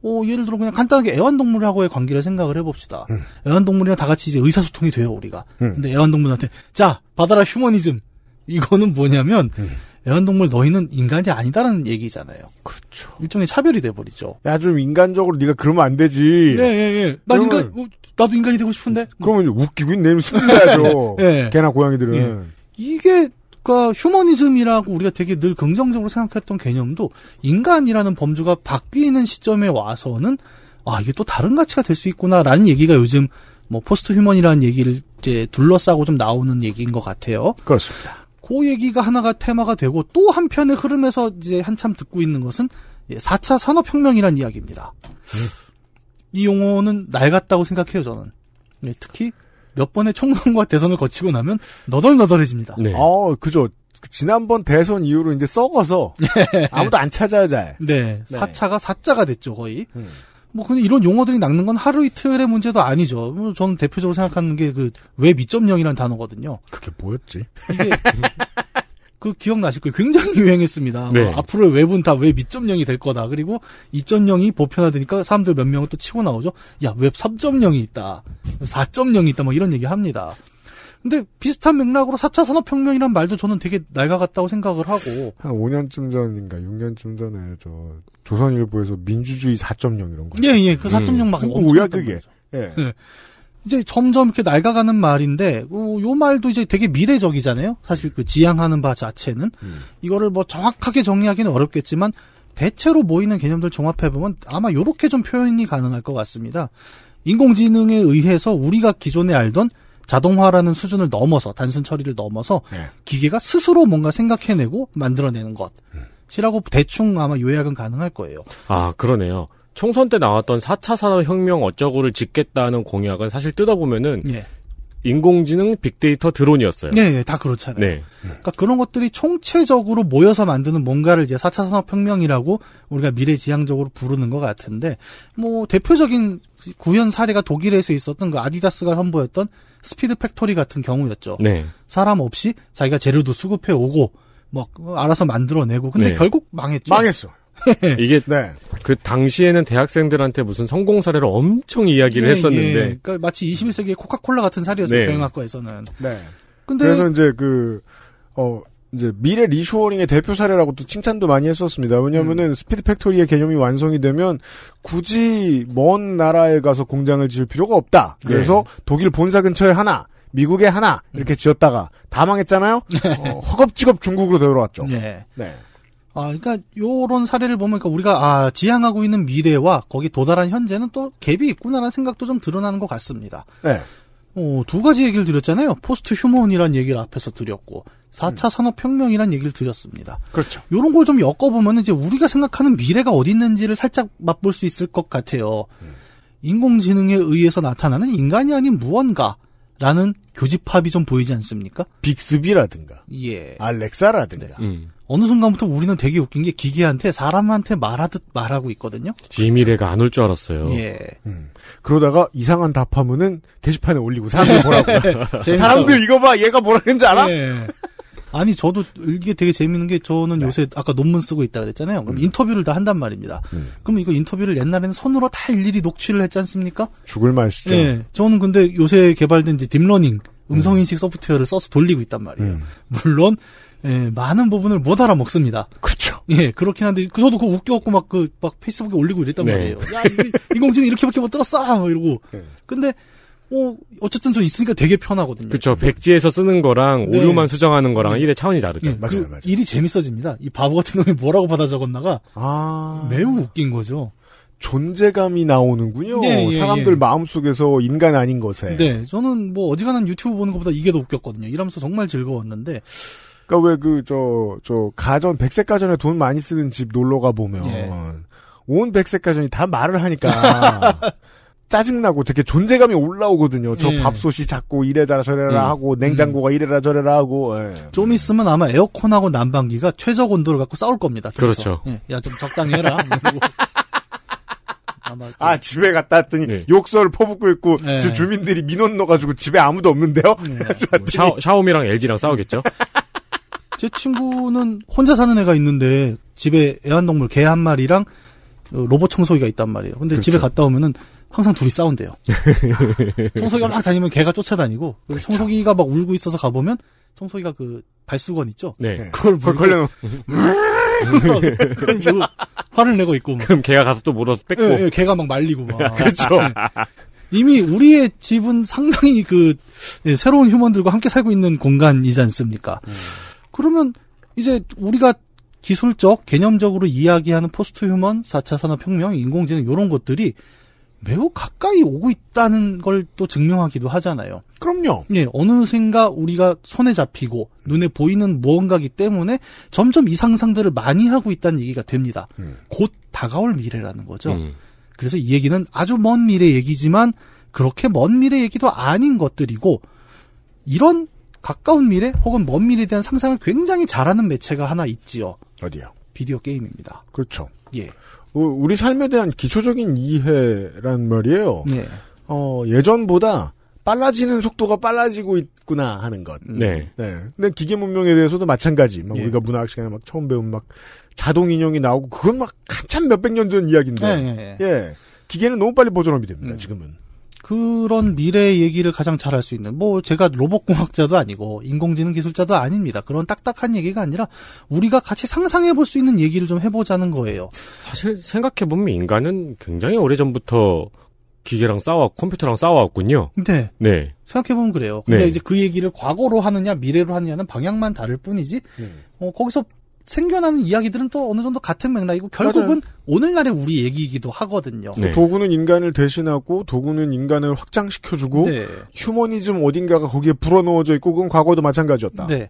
어, 예를 들어 그냥 간단하게 애완동물하고의 관계를 생각을 해봅시다. 음. 애완동물이랑 다 같이 이제 의사소통이 돼요 우리가. 음. 근데 애완동물한테 자 받아라 휴머니즘 이거는 뭐냐면. 음. 애완동물 너희는 인간이 아니다라는 얘기잖아요. 그렇죠. 일종의 차별이 돼버리죠. 야좀 인간적으로 네가 그러면 안 되지. 네, 예, 예. 나그러 예. 인간, 뭐, 나도 인간이 되고 싶은데. 그러면 웃기고 있네, 숨겨야죠. 예. 개나 고양이들은. 예. 이게 그니까 휴머니즘이라고 우리가 되게 늘 긍정적으로 생각했던 개념도 인간이라는 범주가 바뀌는 시점에 와서는 아 이게 또 다른 가치가 될 수 있구나라는 얘기가 요즘 뭐 포스트 휴먼이라는 얘기를 이제 둘러싸고 좀 나오는 얘기인 것 같아요. 그렇습니다. 그 얘기가 하나가 테마가 되고 또 한편의 흐름에서 이제 한참 듣고 있는 것은 4차 예, 산업혁명이란 이야기입니다. 음. 이 용어는 낡았다고 생각해요, 저는. 예, 특히 몇 번의 총선과 대선을 거치고 나면 너덜너덜해집니다. 네. 어, 그죠. 그 지난번 대선 이후로 이제 썩어서 네. 아무도 안 찾아야 잘. 네. 4차가 4자가 됐죠, 거의. 음. 뭐 근데 이런 용어들이 낚는 건 하루 이틀의 문제도 아니죠. 뭐 저는 대표적으로 생각하는 게 그 웹 2.0이라는 단어거든요. 그게 뭐였지? 이게 그 기억나실 거예요. 굉장히 유행했습니다. 뭐 네. 뭐 앞으로 웹은 다 웹 2.0이 될 거다. 그리고 2.0이 보편화되니까 사람들 몇 명은 또 치고 나오죠. 야, 웹 3.0이 있다. 4.0이 있다. 뭐 이런 얘기 합니다. 근데 비슷한 맥락으로 4차 산업혁명이란 말도 저는 되게 낡아갔다고 생각을 하고. 한 5년쯤 전인가 6년쯤 전에 저 조선일보에서 민주주의 4.0 이런 거. 예, 예. 그 4.0막 음. 뭐야 그게. 예. 예. 이제 점점 이렇게 낡아가는 말인데 어, 요 말도 이제 되게 미래적이잖아요. 사실 그 지향하는 바 자체는 음. 이거를 뭐 정확하게 정의하기는 어렵겠지만 대체로 모이는 개념들 종합해 보면 아마 요렇게 좀 표현이 가능할 것 같습니다. 인공지능에 의해서 우리가 기존에 알던 자동화라는 수준을 넘어서 단순 처리를 넘어서 네. 기계가 스스로 뭔가 생각해내고 만들어내는 것이라고 음. 대충 아마 요약은 가능할 거예요. 아 그러네요. 총선 때 나왔던 4차 산업혁명 어쩌고를 짓겠다는 공약은 사실 뜯어보면은 예. 인공지능, 빅데이터, 드론이었어요. 네, 네다 그렇잖아요. 네. 그러니까 그런 것들이 총체적으로 모여서 만드는 뭔가를 이제 4차 산업혁명이라고 우리가 미래지향적으로 부르는 것 같은데, 뭐, 대표적인 구현 사례가 독일에서 있었던 그 아디다스가 선보였던 스피드 팩토리 같은 경우였죠. 네. 사람 없이 자기가 재료도 수급해 오고, 뭐, 알아서 만들어내고. 근데 네. 결국 망했죠. 망했어. 이게 네. 그 당시에는 대학생들한테 무슨 성공 사례를 엄청 이야기를 예, 예. 했었는데, 예. 그러니까 마치 21세기의 코카콜라 같은 사례였어요 네. 경영학과에서는. 네. 근데 그래서 이제 그 어 이제 미래 리쇼어링의 대표 사례라고 또 칭찬도 많이 했었습니다. 왜냐면은 음. 스피드 팩토리의 개념이 완성이 되면 굳이 먼 나라에 가서 공장을 지을 필요가 없다. 네. 그래서 네. 독일 본사 근처에 하나, 미국에 하나 이렇게 음. 지었다가 다 망했잖아요. 어, 허겁지겁 중국으로 되돌아왔죠. 네. 네. 아, 그러니까 요런 사례를 보면 그러니까 우리가 아, 지향하고 있는 미래와 거기 도달한 현재는 또 갭이 있구나라는 생각도 좀 드러나는 것 같습니다. 네. 어, 두 가지 얘기를 드렸잖아요. 포스트 휴먼이란 얘기를 앞에서 드렸고 4차 음. 산업혁명이란 얘기를 드렸습니다. 그렇죠. 요런 걸 좀 엮어보면 이제 우리가 생각하는 미래가 어디 있는지를 살짝 맛볼 수 있을 것 같아요. 음. 인공지능에 의해서 나타나는 인간이 아닌 무언가. 라는 교집합이 좀 보이지 않습니까? 빅스비라든가, 예, 알렉사라든가, 네. 음. 어느 순간부터 우리는 되게 웃긴 게 기계한테 사람한테 말하듯 말하고 있거든요. 비밀에가안 올 줄 알았어요. 예. 음. 그러다가 이상한 답하면은 게시판에 올리고 사람들 보라고. 네, 사람들 이거 봐, 얘가 뭐라 그는지 알아? 예. 아니 저도 이게 되게 재밌는 게 저는 네. 요새 아까 논문 쓰고 있다 그랬잖아요. 그럼 음. 인터뷰를 다 한단 말입니다. 음. 그럼 이거 인터뷰를 옛날에는 손으로 다 일일이 녹취를 했지 않습니까? 죽을 맛이죠. 예. 저는 근데 요새 개발된 이제 딥러닝 음성인식 음. 소프트웨어를 써서 돌리고 있단 말이에요. 음. 물론 예, 많은 부분을 못 알아먹습니다. 그렇죠. 예, 그렇긴 한데, 그, 저도 그거 웃겨갖고 막 그, 막 페이스북에 올리고 이랬단 네. 말이에요. 야, 인공지능 이렇게밖에 못 들었어! 막 이러고. 네. 근데, 어, 어쨌든 저 있으니까 되게 편하거든요. 그렇죠. 백지에서 쓰는 거랑 네. 오류만 수정하는 거랑 네. 일의 차원이 다르죠. 예, 맞아요, 그 맞아요. 일이 재밌어집니다. 이 바보 같은 놈이 뭐라고 받아 적었나가 아... 매우 웃긴 거죠. 존재감이 나오는군요. 네, 예, 사람들 예. 마음속에서 인간 아닌 것에. 네, 저는 뭐 어지간한 유튜브 보는 것보다 이게 더 웃겼거든요. 이러면서 정말 즐거웠는데 그러니까 왜그저저 가전 백색 가전에 돈 많이 쓰는 집 놀러 가 보면 예. 온 백색 가전이 다 말을 하니까 짜증나고 되게 존재감이 올라오거든요. 저 예. 밥솥이 자꾸 이래라 저래라 음. 하고 냉장고가 음. 이래라 저래라 하고 예. 좀 있으면 아마 에어컨하고 난방기가 최적 온도를 갖고 싸울 겁니다. 그래서. 그렇죠. 예. 야좀 적당히 해라. 뭐, 뭐. 그 아 집에 갔다 왔더니 네. 예. 욕설을 퍼붓고 있고 네. 주민들이 민원 넣어가지고 집에 아무도 없는데요. 네. 샤오, 샤오미랑 LG랑 싸우겠죠. 제 친구는 혼자 사는 애가 있는데 집에 애완동물 개 한 마리랑 로봇 청소기가 있단 말이에요. 근데 그렇죠. 집에 갔다 오면은 항상 둘이 싸운대요. 청소기가 막 다니면 개가 쫓아다니고 그렇죠. 청소기가 막 울고 있어서 가보면 청소기가 그 발수건 있죠. 네. 네. 그걸 걸려놓. 그리고 화를 내고 있고. 막. 그럼 개가 가서 또 물어서 뺏고. 예, 예, 개가 막 말리고 막. 그렇죠. 네. 이미 우리의 집은 상당히 그 예, 새로운 휴먼들과 함께 살고 있는 공간이지 않습니까? 음. 그러면 이제 우리가 기술적, 개념적으로 이야기하는 포스트 휴먼, 4차 산업혁명, 인공지능, 이런 것들이 매우 가까이 오고 있다는 걸 또 증명하기도 하잖아요. 그럼요. 예, 어느샌가 우리가 손에 잡히고 눈에 보이는 무언가기 때문에 점점 이 상상들을 많이 하고 있다는 얘기가 됩니다. 음. 곧 다가올 미래라는 거죠. 음. 그래서 이 얘기는 아주 먼 미래 얘기지만 그렇게 먼 미래 얘기도 아닌 것들이고 이런 가까운 미래 혹은 먼 미래에 대한 상상을 굉장히 잘하는 매체가 하나 있지요. 어디요? 비디오 게임입니다. 그렇죠. 예. 우리 삶에 대한 기초적인 이해란 말이에요. 예. 어, 예전보다 빨라지는 속도가 빨라지고 있구나 하는 것. 네. 네. 근데 기계 문명에 대해서도 마찬가지. 막 예. 우리가 문학 시간에 막 처음 배운 막 자동 인형이 나오고 그건 막 한참 몇백 년 전 이야기인데. 예, 예, 예, 예. 기계는 너무 빨리 버전업이 됩니다. 음. 지금은. 그런 미래의 얘기를 가장 잘할 수 있는 뭐 제가 로봇공학자도 아니고 인공지능 기술자도 아닙니다. 그런 딱딱한 얘기가 아니라 우리가 같이 상상해 볼 수 있는 얘기를 좀 해보자는 거예요. 사실 생각해 보면 인간은 굉장히 오래 전부터 기계랑 싸워 컴퓨터랑 싸워왔군요. 네. 네. 생각해보면 그래요. 근데 네. 이제 그 얘기를 과거로 하느냐 미래로 하느냐는 방향만 다를 뿐이지 네. 어, 거기서 생겨나는 이야기들은 또 어느 정도 같은 맥락이고 결국은 맞아요. 오늘날의 우리 얘기이기도 하거든요. 네. 도구는 인간을 대신하고 도구는 인간을 확장시켜주고 네. 휴머니즘 어딘가가 거기에 불어넣어져 있고 그건 과거도 마찬가지였다. 네.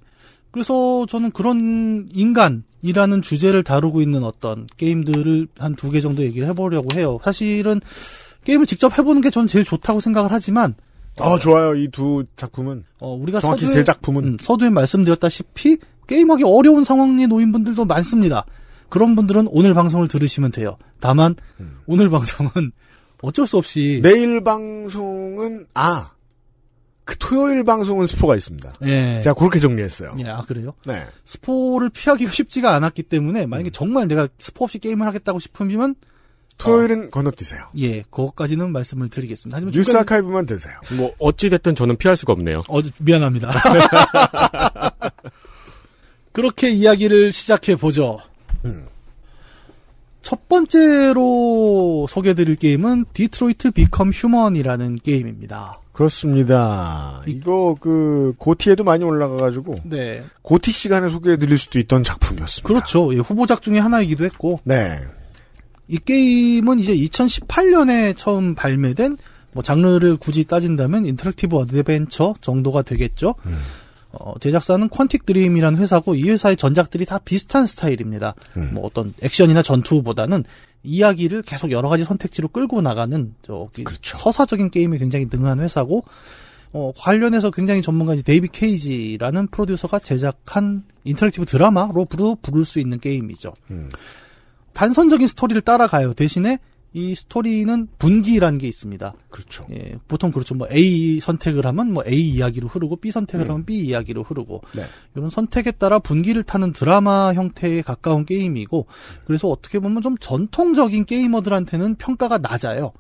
그래서 저는 그런 인간이라는 주제를 다루고 있는 어떤 게임들을 한 두 개 정도 얘기를 해보려고 해요. 사실은 게임을 직접 해보는 게 저는 제일 좋다고 생각을 하지만 아 어, 좋아요 이 두 작품은 어, 우리가 정확히 세 작품은 음, 서두에 말씀드렸다시피 게임하기 어려운 상황에 놓인 분들도 많습니다. 그런 분들은 오늘 방송을 들으시면 돼요. 다만 음. 오늘 방송은 어쩔 수 없이 내일 방송은 아. 그 토요일 방송은 스포가 있습니다. 예. 제가 그렇게 정리했어요. 예, 아 그래요? 네. 스포를 피하기가 쉽지가 않았기 때문에 만약에 음. 정말 내가 스포 없이 게임을 하겠다고 싶으면 토요일은 어, 건너뛰세요. 예, 그것까지는 말씀을 드리겠습니다. 하지만 뉴스 중간에, 아카이브만 드세요. 뭐 어찌 됐든 저는 피할 수가 없네요. 어, 미안합니다. 그렇게 이야기를 시작해 보죠. 음. 첫 번째로 소개드릴 게임은 디트로이트 비컴 휴먼이라는 게임입니다. 그렇습니다. 이거 그 고티에도 많이 올라가가지고 네. 고티 시간에 소개해드릴 수도 있던 작품이었습니다. 그렇죠. 예, 후보작 중에 하나이기도 했고. 네. 이 게임은 이제 2018년에 처음 발매된 뭐 장르를 굳이 따진다면 인터랙티브 어드벤처 정도가 되겠죠. 음. 어, 제작사는 퀀틱 드림이라는 회사고 이 회사의 전작들이 다 비슷한 스타일입니다. 음. 뭐 어떤 액션이나 전투보다는 이야기를 계속 여러 가지 선택지로 끌고 나가는 저 그렇죠. 서사적인 게임에 굉장히 능한 회사고 어, 관련해서 굉장히 전문가인 데이비 케이지라는 프로듀서가 제작한 인터랙티브 드라마로 부를 수 있는 게임이죠. 음. 단선적인 스토리를 따라가요. 대신에 이 스토리는 분기라는 게 있습니다. 그렇죠. 예, 보통 그렇죠. 뭐 A 선택을 하면 뭐 A 이야기로 흐르고 B 선택을 음. 하면 B 이야기로 흐르고 네. 이런 선택에 따라 분기를 타는 드라마 형태에 가까운 게임이고 그래서 어떻게 보면 좀 전통적인 게이머들한테는 평가가 낮아요.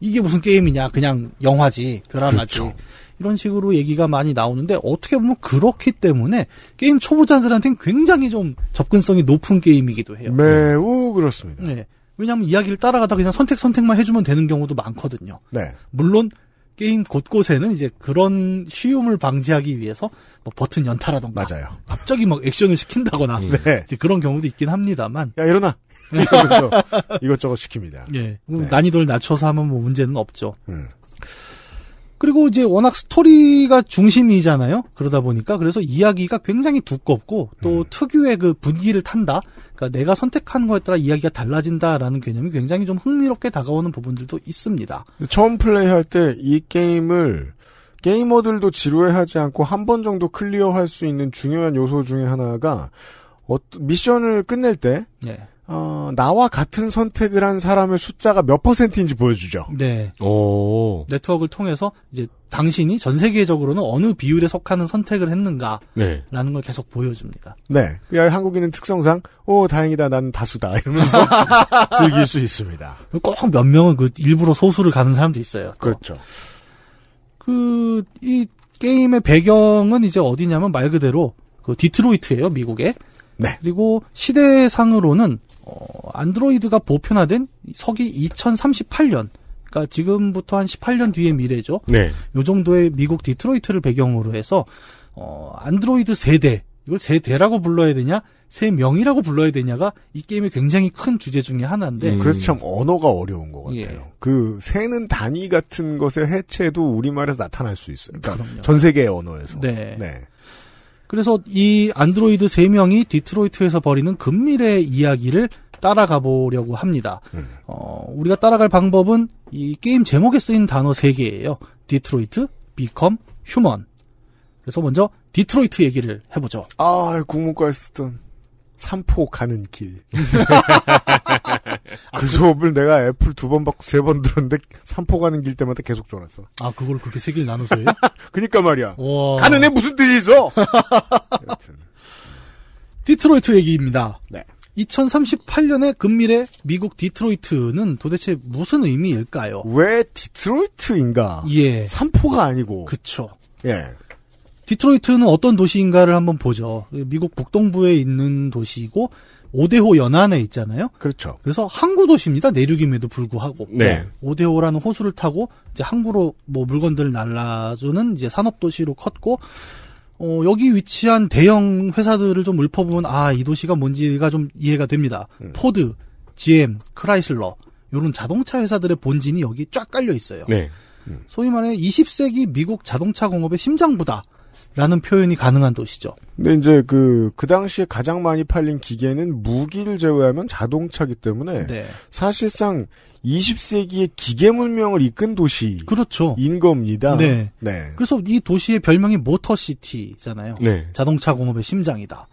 이게 무슨 게임이냐? 그냥 영화지, 드라마지. 그렇죠. 이런 식으로 얘기가 많이 나오는데 어떻게 보면 그렇기 때문에 게임 초보자들한테는 굉장히 좀 접근성이 높은 게임이기도 해요. 매우 그렇습니다. 네. 왜냐하면 이야기를 따라가다 그냥 선택 선택만 해주면 되는 경우도 많거든요. 네. 물론 게임 곳곳에는 이제 그런 쉬움을 방지하기 위해서 뭐 버튼 연타라던가 맞아요. 갑자기 막 액션을 시킨다거나 예. 네. 이제 그런 경우도 있긴 합니다만 야 일어나 네. 이것저것 시킵니다. 예. 네. 난이도를 낮춰서 하면 뭐 문제는 없죠. 음. 그리고 이제 워낙 스토리가 중심이잖아요. 그러다 보니까 그래서 이야기가 굉장히 두껍고 또 음. 특유의 그 분위기를 탄다. 그러니까 내가 선택한 거에 따라 이야기가 달라진다라는 개념이 굉장히 좀 흥미롭게 다가오는 부분들도 있습니다. 처음 플레이할 때 이 게임을 게이머들도 지루해하지 않고 한 번 정도 클리어할 수 있는 중요한 요소 중의 하나가 미션을 끝낼 때 네. 어, 나와 같은 선택을 한 사람의 숫자가 몇 퍼센트인지 보여주죠. 네. 오. 네트워크를 통해서 이제 당신이 전 세계적으로는 어느 비율에 속하는 선택을 했는가라는 네. 걸 계속 보여줍니다. 네. 그야 한국인은 특성상 오 다행이다 나는 다수다 이러면서 즐길 수 있습니다. 꼭 몇 명은 그 일부러 소수를 가는 사람도 있어요. 또. 그렇죠. 그 이 게임의 배경은 이제 어디냐면 말 그대로 그 디트로이트예요 미국에. 네. 그리고 시대상으로는 어, 안드로이드가 보편화된 서기 2038년 그러니까 지금부터 한 18년 뒤의 미래죠. 네. 요 정도의 미국 디트로이트를 배경으로 해서 어, 안드로이드 세대 이걸 세대라고 불러야 되냐, 세 명이라고 불러야 되냐가 이 게임의 굉장히 큰 주제 중의 하나인데. 음. 그래서 참 언어가 어려운 것 예. 같아요. 예. 그 세는 단위 같은 것의 해체도 우리말에서 나타날 수 있어요. 그러니까 그럼요. 전 세계의 언어에서. 네. 네. 그래서 이 안드로이드 3명이 디트로이트에서 벌이는 금밀의 이야기를 따라가 보려고 합니다. 음. 어, 우리가 따라갈 방법은 이 게임 제목에 쓰인 단어 3개예요. 디트로이트, 비컴, 휴먼. 그래서 먼저 디트로이트 얘기를 해보죠. 아, 국문과에 쓰던. 삼포 가는 길. 그 수업을 내가 애플 두 번 받고 세 번 들었는데 삼포 가는 길 때마다 계속 졸았어. 아 그걸 그렇게 세 길 나눠서 요 그니까 말이야. 와. 가는 애 무슨 뜻이 있어? 여튼. 디트로이트 얘기입니다. 네. 2038년의 금미래 미국 디트로이트는 도대체 무슨 의미일까요? 왜 디트로이트인가? 예. 삼포가 아니고. 그쵸. 예. 디트로이트는 어떤 도시인가를 한번 보죠. 미국 북동부에 있는 도시이고 오데호 연안에 있잖아요. 그렇죠. 그래서 항구 도시입니다. 내륙임에도 불구하고 네. 오데호라는 호수를 타고 이제 항구로 뭐 물건들을 날라주는 이제 산업 도시로 컸고 어, 여기 위치한 대형 회사들을 좀 읊어보면 아 이 도시가 뭔지가 좀 이해가 됩니다. 음. 포드, GM, 크라이슬러 이런 자동차 회사들의 본진이 여기 쫙 깔려 있어요. 네. 소위 말해 20세기 미국 자동차 공업의 심장부다. 라는 표현이 가능한 도시죠. 근데 이제 그, 그 당시에 가장 많이 팔린 기계는 무기를 제외하면 자동차기 때문에 네. 사실상 20세기의 기계 문명을 이끈 도시. 그렇죠. 인 겁니다. 네. 네. 그래서 이 도시의 별명이 모터시티잖아요. 네. 자동차 공업의 심장이다.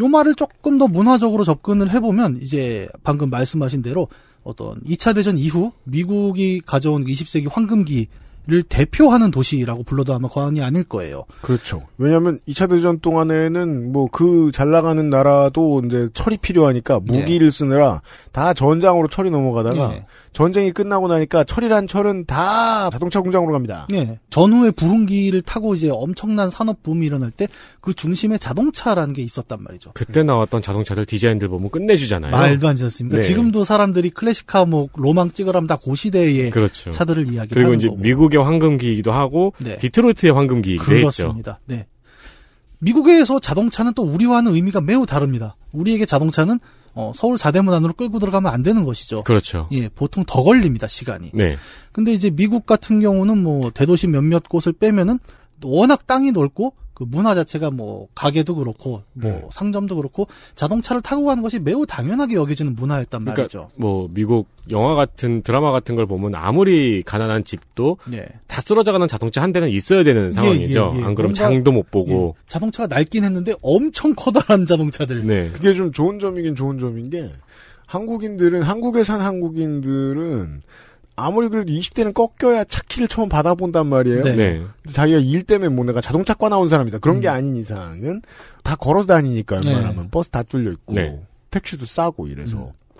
요 말을 조금 더 문화적으로 접근을 해보면 이제 방금 말씀하신 대로 어떤 2차 대전 이후 미국이 가져온 20세기 황금기 를 대표하는 도시라고 불러도 아마 과언이 아닐 거예요. 그렇죠. 왜냐하면 2차 대전 동안에는 뭐 그잘 나가는 나라도 이제 철이 필요하니까 무기를 예. 쓰느라 다 전장으로 철이 넘어가다가 예. 전쟁이 끝나고 나니까 철이란 철은 다 자동차 공장으로 갑니다. 예. 전후에 부흥기를 타고 이제 엄청난 산업 붐이 일어날 때 그 중심에 자동차라는 게 있었단 말이죠. 그때 나왔던 자동차들 디자인들 보면 끝내주잖아요. 말도 안 지났습니다. 네. 지금도 사람들이 클래식카 뭐 로망 찍으라면 다 고시대의 그렇죠. 차들을 이야기하는 거고. 그리고 이 미국 뉴욕의 황금기이기도 하고 네. 디트로이트의 황금기 네 그렇습니다. 네. 미국에서 자동차는 또 우리와는 의미가 매우 다릅니다. 우리에게 자동차는 어, 서울 4대문 안으로 끌고 들어가면 안 되는 것이죠. 그렇죠. 예, 보통 더 걸립니다, 시간이. 네. 근데 이제 미국 같은 경우는 뭐, 대도시 몇몇 곳을 빼면은 워낙 땅이 넓고 그 문화 자체가 뭐 가게도 그렇고 뭐 네. 상점도 그렇고 자동차를 타고 가는 것이 매우 당연하게 여겨지는 문화였단 그러니까 말이죠. 뭐 미국 영화 같은 드라마 같은 걸 보면 아무리 가난한 집도 네. 다 쓰러져가는 자동차 한 대는 있어야 되는 예, 상황이죠. 예, 예, 예. 안 그럼 장도 못 보고 예, 자동차가 낡긴 했는데 엄청 커다란 자동차들. 네. 그게 좀 좋은 점이긴 좋은 점인 게 한국인들은 한국에 산 한국인들은 아무리 그래도 20대는 꺾여야 차키를 처음 받아본단 말이에요. 네. 네. 자기가 일 때문에 뭐 내가 자동차과 나온 사람이다. 그런 음. 게 아닌 이상은 다 걸어서 다니니까 네. 웬만하면 네. 버스 다 뚫려 있고 네. 택시도 싸고 이래서 음.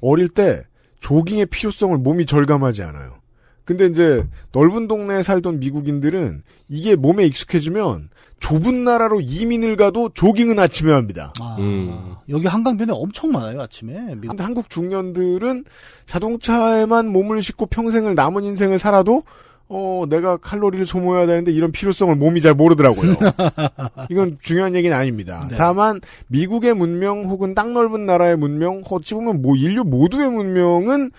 어릴 때 조깅의 필요성을 몸이 절감하지 않아요. 근데 이제 넓은 동네에 살던 미국인들은 이게 몸에 익숙해지면 좁은 나라로 이민을 가도 조깅은 아침에 합니다. 아, 음. 여기 한강변에 엄청 많아요 아침에. 미... 한국 중년들은 자동차에만 몸을 싣고 평생을 남은 인생을 살아도 어 내가 칼로리를 소모해야 되는데 이런 필요성을 몸이 잘 모르더라고요. 이건 중요한 얘기는 아닙니다. 네. 다만 미국의 문명 혹은 땅 넓은 나라의 문명, 어찌 보면 뭐 인류 모두의 문명은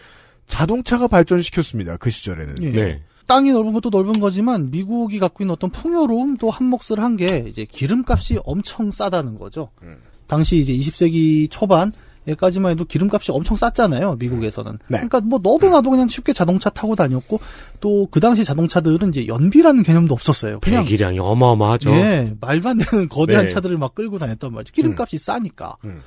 자동차가 발전시켰습니다. 그 시절에는. 예. 네. 땅이 넓은 것도 넓은 거지만 미국이 갖고 있는 어떤 풍요로움 또 한몫을 한 게 이제 기름값이 엄청 싸다는 거죠. 음. 당시 이제 20세기 초반 예까지만 해도 기름값이 엄청 쌌잖아요 미국에서는 네. 그러니까 뭐 너도 나도 그냥 쉽게 자동차 타고 다녔고 또 그 당시 자동차들은 이제 연비라는 개념도 없었어요 그냥 배기량이 어마어마하죠 예 말도 안 되는 거대한 네. 차들을 막 끌고 다녔단 말이죠 기름값이 음. 싸니까 음.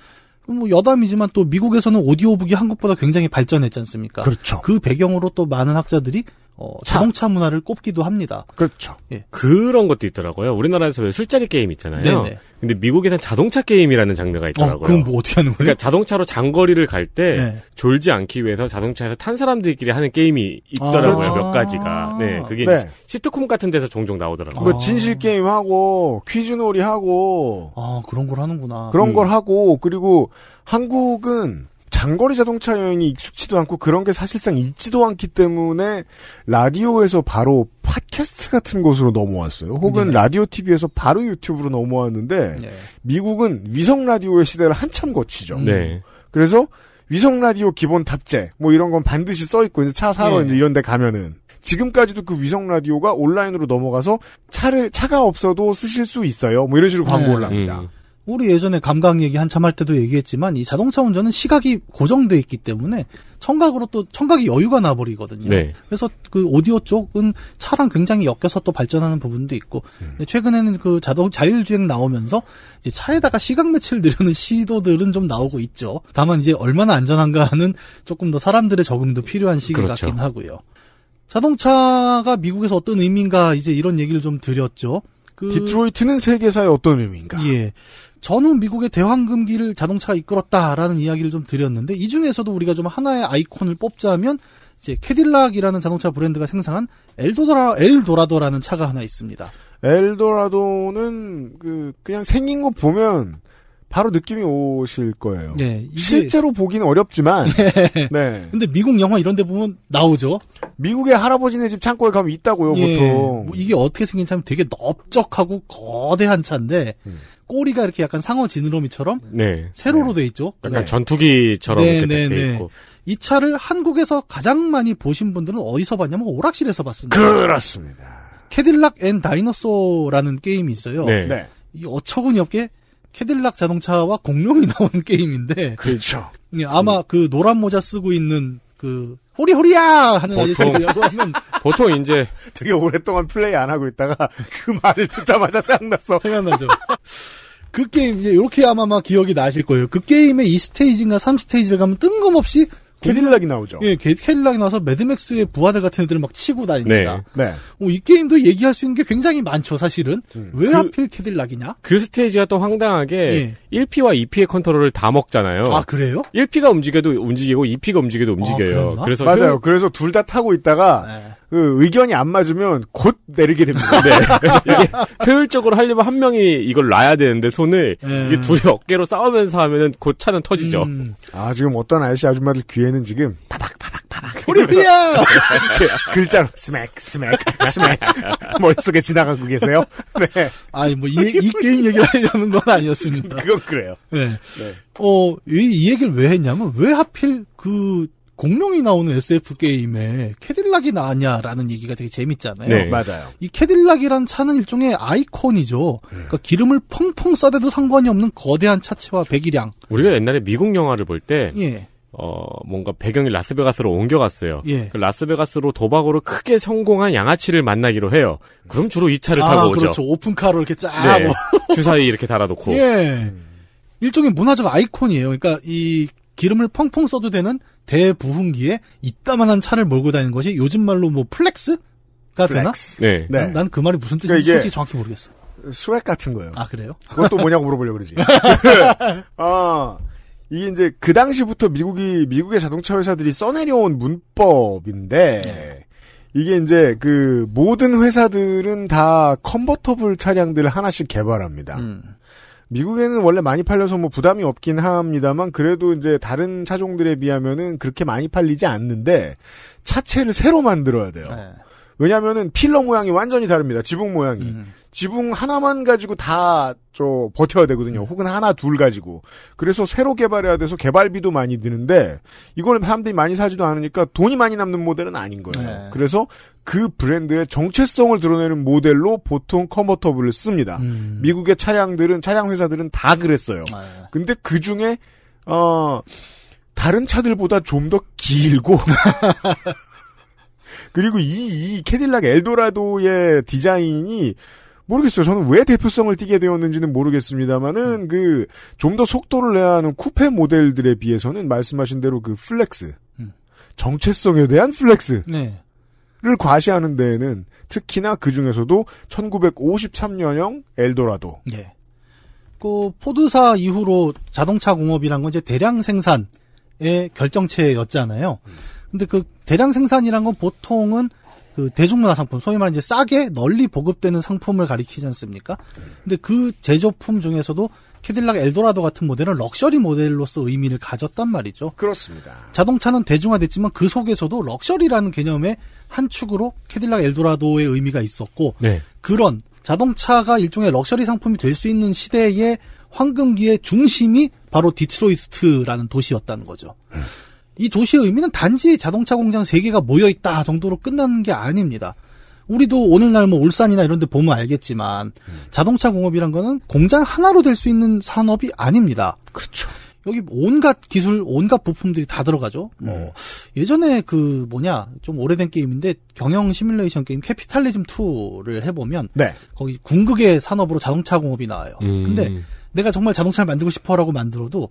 뭐 여담이지만 또 미국에서는 오디오북이 한국보다 굉장히 발전했지 않습니까 그렇죠 그 배경으로 또 많은 학자들이 어, 자동차 문화를 꼽기도 합니다. 그렇죠. 예. 그런 것도 있더라고요. 우리나라에서 왜 술자리 게임 있잖아요. 네네. 근데 미국에선 자동차 게임이라는 장르가 어, 있더라고요. 어, 그럼 뭐 어떻게 하는 거예요? 그러니까 자동차로 장거리를 갈때 네. 졸지 않기 위해서 자동차에서 탄 사람들끼리 하는 게임이 있더라고요. 아, 그렇죠. 몇 가지가. 아. 네, 그게 네. 시트콤 같은 데서 종종 나오더라고요. 뭐 진실 게임 하고 퀴즈놀이 하고 아 그런 걸 하는구나. 그런 음. 걸 하고 그리고 한국은 장거리 자동차 여행이 익숙치도 않고 그런 게 사실상 있지도 않기 때문에 라디오에서 바로 팟캐스트 같은 곳으로 넘어왔어요. 혹은 네. 라디오 TV에서 바로 유튜브로 넘어왔는데 네. 미국은 위성 라디오의 시대를 한참 거치죠. 네. 그래서 위성 라디오 기본 탑재 뭐 이런 건 반드시 써 있고 이제 차 사러 네. 이런 데 가면은 지금까지도 그 위성 라디오가 온라인으로 넘어가서 차를 차가 없어도 쓰실 수 있어요. 뭐 이런 식으로 광고 네. 합니다 음. 우리 예전에 감각 얘기 한참 할 때도 얘기했지만 이 자동차 운전은 시각이 고정돼 있기 때문에 청각으로 또 청각이 여유가 나버리거든요. 네. 그래서 그 오디오 쪽은 차랑 굉장히 엮여서 또 발전하는 부분도 있고 음. 최근에는 그 자동 자율주행 나오면서 이제 차에다가 시각 매치를 늘리는 시도들은 좀 나오고 있죠. 다만 이제 얼마나 안전한가는 하 조금 더 사람들의 적응도 필요한 시기 그렇죠. 같긴 하고요. 자동차가 미국에서 어떤 의미인가 이제 이런 얘기를 좀 드렸죠. 그... 디트로이트는 세계사의 어떤 의미인가? 예. 전후 미국의 대황금기를 자동차가 이끌었다라는 이야기를 좀 드렸는데 이 중에서도 우리가 좀 하나의 아이콘을 뽑자면 이제 캐딜락이라는 자동차 브랜드가 생산한 엘도라 엘도라도라는 차가 하나 있습니다. 엘도라도는 그 그냥 생긴 거 보면 바로 느낌이 오실 거예요. 네, 이게... 실제로 보기는 어렵지만. 네. 네. 근데 미국 영화 이런 데 보면 나오죠. 미국의 할아버지네 집 창고에 가면 있다고요, 예. 보통. 뭐 이게 어떻게 생긴 차면 되게 넓적하고 거대한 차인데 음. 꼬리가 이렇게 약간 상어 지느러미처럼 네. 세로로 네. 돼 있죠. 약간 네. 전투기처럼 네, 이렇게 네, 돼 있고. 이 차를 한국에서 가장 많이 보신 분들은 어디서 봤냐면 오락실에서 봤습니다. 그렇습니다. 캐딜락 앤 다이너소라는 게임이 있어요. 이 어처구니없게 캐딜락 자동차와 공룡이 나오는 게임인데. 그렇죠. 예, 아마 음. 그 노란 모자 쓰고 있는 그 호리호리야 하는 아저씨라고 하면 보통 이제 되게 오랫동안 플레이 안 하고 있다가 그 말을 듣자마자 생각났어. 생각나죠. 그 게임 이제 이렇게 아마 막 기억이 나실 거예요. 그 게임의 2스테이지인가 3스테이지를 가면 뜬금없이 그 캐딜락이 나오죠. 예, 캐딜락이 나와서 매드맥스의 부하들 같은 애들을 막 치고 다닙니다. 네. 어, 네. 어, 이 게임도 얘기할 수 있는 게 굉장히 많죠, 사실은. 음. 왜 그, 하필 캐딜락이냐? 그 스테이지가 또 황당하게 예. 1P와 2P의 컨트롤을 다 먹잖아요. 아, 그래요? 1P가 움직여도 움직이고 2P가 움직여도 움직여요. 아, 그래서 맞아요. 그, 래서 둘 다 타고 있다가 네. 그 의견이 안 맞으면 곧 내리게 됩니다. 네. 이게 효율적으로 하려면 한 명이 이걸 놔야 되는데 손을 음. 네. 이 둘이 어깨로 싸우면서 하면은 곧 차는 터지죠. 음. 아 지금 어떤 아저씨 아줌마들 귀에는 지금 바박 바박 바박 우리 비야 글자로 스맥 스맥 스맥 머릿속에 지나가고 계세요. 네. 아니 뭐이 이 게임 얘기를 하려는 건 아니었습니다. 그건 그래요. 네. 네. 어이 이 얘기를 왜 했냐면 왜 하필 그 공룡이 나오는 SF 게임에 캐딜락이 나왔냐라는 얘기가 되게 재밌잖아요. 네, 맞아요. 이 캐딜락이란 차는 일종의 아이콘이죠. 음. 그러니까 기름을 펑펑 쏴대도 상관이 없는 거대한 차체와 배기량. 우리가 옛날에 미국 영화를 볼때 예. 어, 뭔가 배경이 라스베가스로 옮겨갔어요. 예. 그 라스베가스로 도박으로 크게 성공한 양아치를 만나기로 해요. 그럼 주로 이 차를 아, 타고 오죠. 그렇죠. 오픈카로 이렇게 쫙. 네. 뭐. 주사위 이렇게 달아놓고. 예. 일종의 문화적 아이콘이에요. 그러니까 이 기름을 펑펑 써도 되는 대부흥기에 이따만한 차를 몰고 다니는 것이 요즘 말로 뭐 플렉스가 플렉스? 되나? 네. 네. 난 그 말이 무슨 뜻인지 그러니까 솔직히 정확히 모르겠어. 스웩 같은 거예요. 아 그래요? 그것도 뭐냐고 물어보려고 그러지. 아 이게 이제 그 당시부터 미국이 미국의 자동차 회사들이 써내려온 문법인데 네. 이게 이제 그 모든 회사들은 다 컨버터블 차량들을 하나씩 개발합니다. 음. 미국에는 원래 많이 팔려서 뭐 부담이 없긴 합니다만 그래도 이제 다른 차종들에 비하면은 그렇게 많이 팔리지 않는데 차체를 새로 만들어야 돼요. 네. 왜냐면은 필러 모양이 완전히 다릅니다. 지붕 모양이. 음. 지붕 하나만 가지고 다저 버텨야 되거든요. 음. 혹은 하나 둘 가지고. 그래서 새로 개발해야 돼서 개발비도 많이 드는데 이거는 사람들이 많이 사지도 않으니까 돈이 많이 남는 모델은 아닌 거예요. 네. 그래서 그 브랜드의 정체성을 드러내는 모델로 보통 컨버터블을 씁니다. 음. 미국의 차량들은 차량 회사들은 다 그랬어요. 아, 네. 근데 그 중에 어 다른 차들보다 좀 더 길고 그리고 이, 이 캐딜락 엘도라도의 디자인이 모르겠어요. 저는 왜 대표성을 띠게 되었는지는 모르겠습니다만은 음. 그좀 더 속도를 내야 하는 쿠페 모델들에 비해서는 말씀하신 대로 그 플렉스 음. 정체성에 대한 플렉스. 네. 를 과시하는 데에는 특히나 그 중에서도 1953년형 엘도라도. 네. 그 포드사 이후로 자동차 공업이란 건 이제 대량 생산의 결정체였잖아요. 음. 근데 그 대량 생산이란 건 보통은 그 대중문화 상품, 소위 말해 이제 싸게 널리 보급되는 상품을 가리키지 않습니까? 근데 그 제조품 중에서도 캐딜락 엘도라도 같은 모델은 럭셔리 모델로서 의미를 가졌단 말이죠. 그렇습니다. 자동차는 대중화됐지만 그 속에서도 럭셔리라는 개념의 한 축으로 캐딜락 엘도라도의 의미가 있었고 네. 그런 자동차가 일종의 럭셔리 상품이 될 수 있는 시대의 황금기의 중심이 바로 디트로이트라는 도시였다는 거죠. 음. 이 도시의 의미는 단지 자동차 공장 세개가 모여있다 정도로 끝나는 게 아닙니다. 우리도 오늘날 뭐 울산이나 이런 데 보면 알겠지만 음. 자동차 공업이란 거는 공장 하나로 될 수 있는 산업이 아닙니다. 그렇죠. 여기 온갖 기술, 온갖 부품들이 다 들어가죠. 음. 뭐 네. 예전에 그 뭐냐 좀 오래된 게임인데 경영 시뮬레이션 게임 캐피탈리즘 2를 해보면 네. 거기 궁극의 산업으로 자동차 공업이 나와요. 음. 근데 내가 정말 자동차를 만들고 싶어라고 만들어도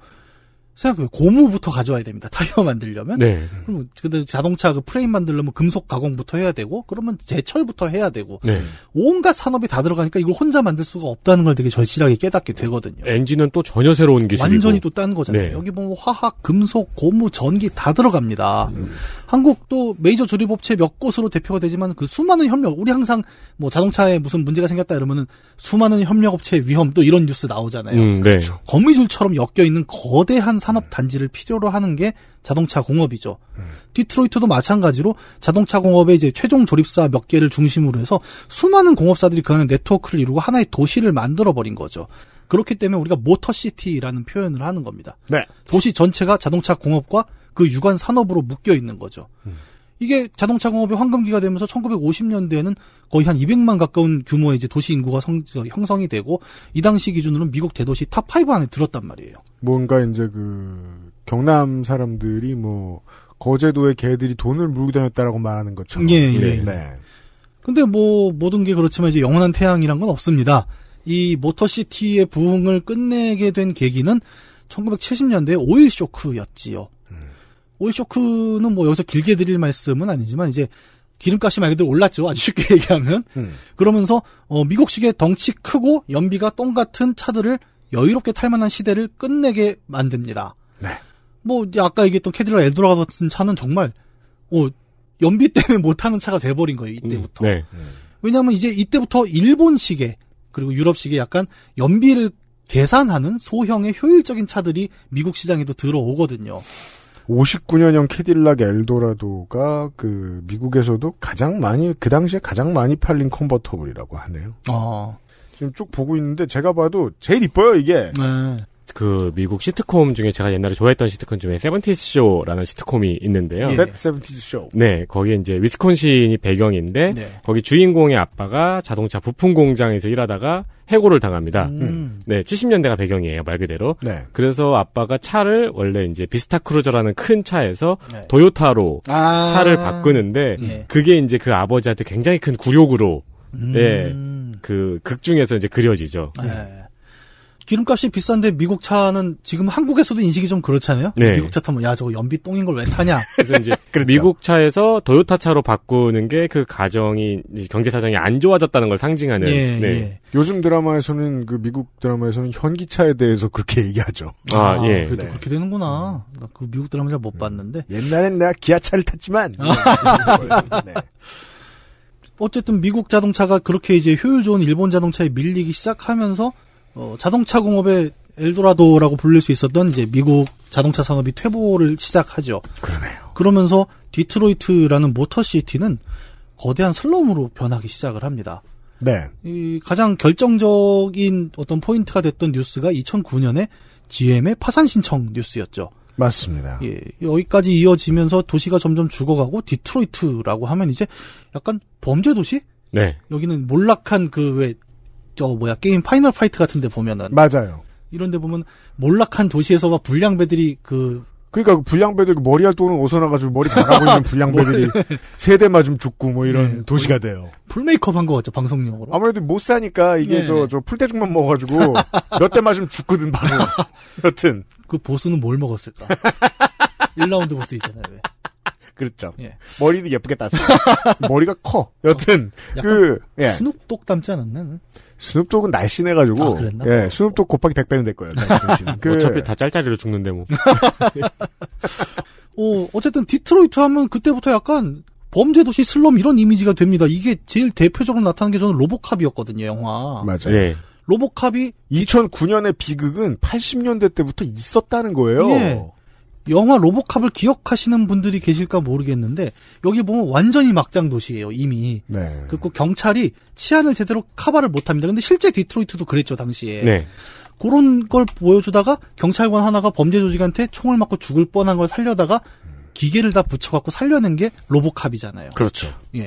생각해요. 고무부터 가져와야 됩니다. 타이어 만들려면. 네. 그럼 근데 자동차 그 프레임 만들려면 금속 가공부터 해야 되고, 그러면 제철부터 해야 되고, 네. 온갖 산업이 다 들어가니까 이걸 혼자 만들 수가 없다는 걸 되게 절실하게 깨닫게 되거든요. 엔진은 또 전혀 새로운 기술이고 완전히 또 딴 거잖아요. 네. 여기 보면 화학, 금속, 고무, 전기 다 들어갑니다. 음. 한국도 메이저 조립업체 몇 곳으로 대표가 되지만 그 수많은 협력, 우리 항상 뭐 자동차에 무슨 문제가 생겼다 이러면은 수많은 협력업체의 위험 또 이런 뉴스 나오잖아요. 음, 네. 그렇죠. 거미줄처럼 엮여 있는 거대한 산업 단지를 필요로 하는 게 자동차 공업이죠. 음. 디트로이트도 마찬가지로 자동차 공업의 이제 최종 조립사 몇 개를 중심으로 해서 수많은 공업사들이 그 안에 네트워크를 이루고 하나의 도시를 만들어 버린 거죠. 그렇기 때문에 우리가 모터시티라는 표현을 하는 겁니다. 네. 도시 전체가 자동차 공업과 그 유관 산업으로 묶여 있는 거죠. 음. 이게 자동차 공업이 황금기가 되면서 1950년대에는 거의 한 200만 가까운 규모의 이제 도시 인구가 성, 형성이 되고 이 당시 기준으로는 미국 대도시 탑5 안에 들었단 말이에요. 뭔가 이제 그 경남 사람들이 뭐 거제도의 개들이 돈을 물고 다녔다라고 말하는 것처럼. 예, 예. 네. 근데 뭐 모든 게 그렇지만 이제 영원한 태양이란 건 없습니다. 이 모터시티의 부흥을 끝내게 된 계기는 1970년대 오일 쇼크였지요. 음. 오일 쇼크는 뭐 여기서 길게 드릴 말씀은 아니지만 이제 기름값이 많이 들 올랐죠. 아주 쉽게 얘기하면. 음. 그러면서 어, 미국식의 덩치 크고 연비가 똥 같은 차들을 여유롭게 탈만한 시대를 끝내게 만듭니다. 네. 뭐 아까 얘기했던 캐딜라 엘도라 같은 차는 정말 어, 연비 때문에 못타는 차가 돼버린 거예요. 이때부터. 음, 네. 음. 왜냐하면 이제 이때부터 일본식의 그리고 유럽식의 약간 연비를 계산하는 소형의 효율적인 차들이 미국 시장에도 들어오거든요. 59년형 캐딜락 엘도라도가 그 미국에서도 가장 많이 그 당시에 가장 많이 팔린 컨버터블이라고 하네요. 아. 지금 쭉 보고 있는데 제가 봐도 제일 이뻐요 이게. 네. 그 미국 시트콤 중에 제가 옛날에 좋아했던 시트콤 중에 세븐티스 쇼라는 시트콤이 있는데요. 예, 세븐티즈 쇼. 네, 거기 에 이제 위스콘신이 배경인데 네. 거기 주인공의 아빠가 자동차 부품 공장에서 일하다가 해고를 당합니다. 음. 음. 네, 70년대가 배경이에요, 말 그대로. 네. 그래서 아빠가 차를 원래 이제 비스타 크루저라는 큰 차에서 네. 도요타로 아~ 차를 바꾸는데 예. 그게 이제 그 아버지한테 굉장히 큰 굴욕으로 음. 예. 그극 중에서 이제 그려지죠. 네. 기름값이 비싼데 미국 차는 지금 한국에서도 인식이 좀 그렇잖아요. 네. 미국 차 타면 야 저거 연비 똥인 걸 왜 타냐. 그래서 이제 그렇죠. 미국 차에서 도요타 차로 바꾸는 게 그 가정이 경제 사정이 안 좋아졌다는 걸 상징하는. 예, 네. 예. 요즘 드라마에서는 그 미국 드라마에서는 현기차에 대해서 그렇게 얘기하죠. 아, 아 예. 그래도 네. 그렇게 되는구나. 나 그 미국 드라마 잘못 음. 봤는데. 옛날엔 내가 기아차를 탔지만. 네. 어쨌든 미국 자동차가 그렇게 이제 효율 좋은 일본 자동차에 밀리기 시작하면서 어, 자동차 공업의 엘도라도라고 불릴 수 있었던 이제 미국 자동차 산업이 퇴보를 시작하죠. 그러네요. 그러면서 디트로이트라는 모터 시티는 거대한 슬럼으로 변하기 시작을 합니다. 네. 이 가장 결정적인 어떤 포인트가 됐던 뉴스가 2009년에 GM의 파산 신청 뉴스였죠. 맞습니다. 예, 여기까지 이어지면서 도시가 점점 죽어가고 디트로이트라고 하면 이제 약간 범죄 도시? 네. 여기는 몰락한 그왜 저 뭐야 게임 파이널 파이트 같은데 보면은 맞아요. 이런데 보면 몰락한 도시에서 막 불량배들이 그 그러니까 그 불량배들 그 머리할 돈은 어서나가지고 머리 잘아 보이는 불량배들이 세대 맞으 죽고 뭐 이런 네, 도시가 돼요. 풀메이크업 한 거 같죠 방송용으로. 아무래도 못 사니까 이게 네. 저, 네. 저 풀대죽만 먹어가지고 몇 대 맞으면 죽거든 바로. 여튼 그 보스는 뭘 먹었을까? 1라운드 보스 있잖아요. 왜. 그렇죠. 예. 머리도 예쁘게 땄어요. 머리가 커. 여튼 어, 그 예. 스눕 똑 닮지 않았나? 스눕독은 날씬해가지고. 아, 예, 스눕독 곱하기 100배는 될 거예요. 그... 어차피 다 짤짤이로 죽는데 뭐. 어, 어쨌든 디트로이트 하면 그때부터 약간 범죄도시 슬럼 이런 이미지가 됩니다. 이게 제일 대표적으로 나타난 게 저는 로보캅이었거든요, 영화. 맞아요. 예. 로보캅이 2009년의 비극은 80년대 때부터 있었다는 거예요. 예. 영화 로보캅을 기억하시는 분들이 계실까 모르겠는데 여기 보면 완전히 막장 도시예요 이미. 네. 그리고 경찰이 치안을 제대로 커버를 못합니다. 근데 실제 디트로이트도 그랬죠 당시에. 네. 그런 걸 보여주다가 경찰관 하나가 범죄 조직한테 총을 맞고 죽을 뻔한 걸 살려다가 기계를 다 붙여갖고 살려낸 게 로보캅이잖아요. 그렇죠. 예.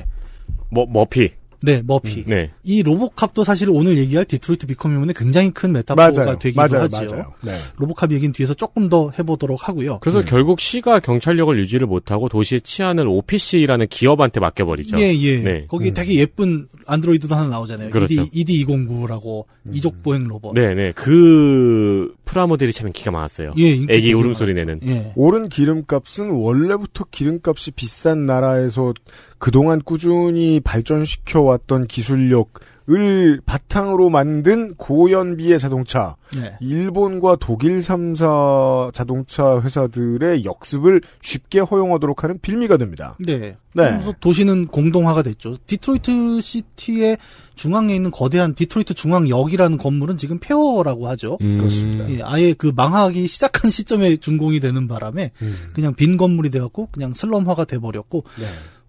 머 뭐, 머피. 네, 머피. 음, 네. 이 로보캅도 사실 오늘 얘기할 디트로이트 비컴 휴먼의 굉장히 큰 메타포가 되기도 맞아요, 하죠 맞아요. 네. 로보캅 얘기는 뒤에서 조금 더 해보도록 하고요. 그래서 음. 결국 시가 경찰력을 유지를 못하고 도시의 치안을 OPC라는 기업한테 맡겨버리죠. 예, 예. 네. 거기 음. 되게 예쁜 안드로이드도 하나 나오잖아요. 그렇죠. ED, e 2 0 9라고 음. 이족 보행 로봇. 네, 네. 그 프라모델이 참 예, 인기가 많았어요. 예, 애기 울음소리 많았죠. 내는. 예. 오른 기름값은 원래부터 기름값이 비싼 나라에서 그동안 꾸준히 발전시켜왔던 기술력을 바탕으로 만든 고연비의 자동차, 네. 일본과 독일 3사 자동차 회사들의 역습을 쉽게 허용하도록 하는 빌미가 됩니다. 네. 네. 도시는 공동화가 됐죠. 디트로이트 시티의 중앙에 있는 거대한 디트로이트 중앙역이라는 건물은 지금 폐허라고 하죠. 음. 그렇습니다. 예, 아예 그 망하기 시작한 시점에 준공이 되는 바람에 음. 그냥 빈 건물이 되었고 그냥 슬럼화가 돼버렸고 네.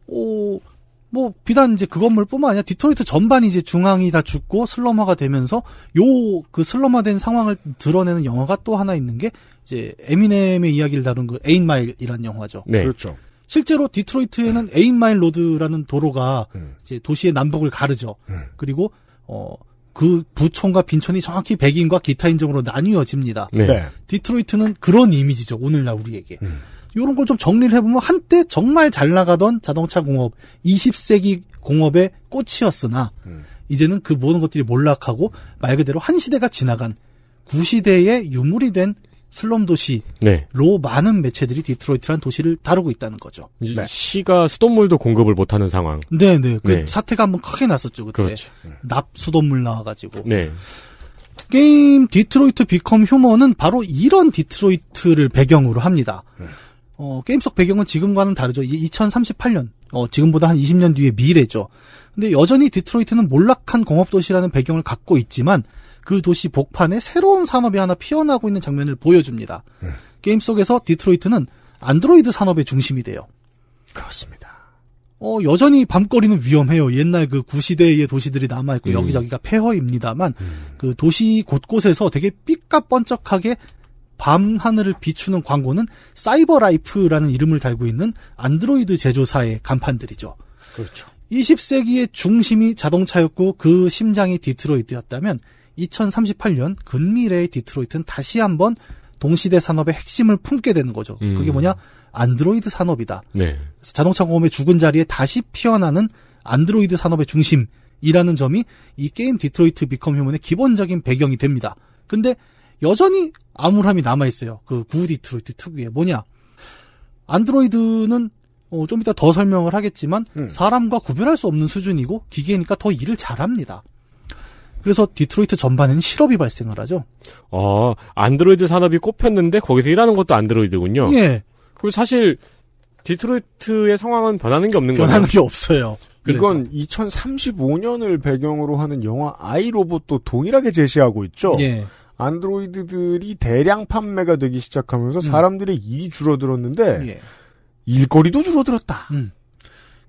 오, 뭐 비단 이제 그 건물뿐만 아니라 디트로이트 전반이 이제 중앙이 다 죽고 슬럼화가 되면서 요 그 슬럼화된 상황을 드러내는 영화가 또 하나 있는 게 이제 에미넴의 이야기를 다룬 그 에인마일이라는 영화죠. 네. 그렇죠. 실제로 디트로이트에는 네. 에인마일 로드라는 도로가 네. 이제 도시의 남북을 가르죠. 네. 그리고 어 그 부촌과 빈촌이 정확히 백인과 기타 인종으로 나뉘어집니다. 네. 네. 디트로이트는 그런 이미지죠. 오늘날 우리에게. 음. 이런 걸 좀 정리를 해보면 한때 정말 잘 나가던 자동차 공업, 20세기 공업의 꽃이었으나 음. 이제는 그 모든 것들이 몰락하고 말 그대로 한 시대가 지나간 구시대의 유물이 된 슬럼 도시로 네. 많은 매체들이 디트로이트는 도시를 다루고 있다는 거죠. 네. 시가 수돗물도 공급을 못하는 상황. 네네. 네. 그 네. 사태가 한번 크게 났었죠 그때. 그렇죠. 납 수돗물 나와가지고. 네. 게임 디트로이트 비컴 휴먼은 바로 이런 디트로이트를 배경으로 합니다. 음. 어, 게임 속 배경은 지금과는 다르죠. 2038년. 어, 지금보다 한 20년 뒤의 미래죠. 근데 여전히 디트로이트는 몰락한 공업도시라는 배경을 갖고 있지만 그 도시 복판에 새로운 산업이 하나 피어나고 있는 장면을 보여줍니다. 음. 게임 속에서 디트로이트는 안드로이드 산업의 중심이 돼요. 그렇습니다. 어, 여전히 밤거리는 위험해요. 옛날 그 구시대의 도시들이 남아있고, 음. 여기저기가 폐허입니다만, 음. 그 도시 곳곳에서 되게 삐까뻔쩍하게 밤하늘을 비추는 광고는 사이버라이프라는 이름을 달고 있는 안드로이드 제조사의 간판들이죠. 그렇죠. 20세기의 중심이 자동차였고 그 심장이 디트로이트였다면 2038년 근미래의 디트로이트는 다시 한번 동시대 산업의 핵심을 품게 되는 거죠. 음. 그게 뭐냐? 안드로이드 산업이다. 네. 자동차 공업의 죽은 자리에 다시 피어나는 안드로이드 산업의 중심이라는 점이 이 게임 디트로이트 비컴 휴먼의 기본적인 배경이 됩니다. 근데 여전히 암울함이 남아있어요. 그 구 디트로이트 특유의. 뭐냐. 안드로이드는 어, 좀 이따 더 설명을 하겠지만 음. 사람과 구별할 수 없는 수준이고 기계니까 더 일을 잘합니다. 그래서 디트로이트 전반에는 실업이 발생을 하죠. 어, 안드로이드 산업이 꼽혔는데 거기서 일하는 것도 안드로이드군요. 예. 그리고 사실 디트로이트의 상황은 변하는 게 없는 거예요. 변하는 게 없어요. 이건 그래서. 2035년을 배경으로 하는 영화 아이로봇도 동일하게 제시하고 있죠. 예. 안드로이드들이 대량 판매가 되기 시작하면서 사람들의 음. 일이 줄어들었는데 예. 일거리도 줄어들었다. 음.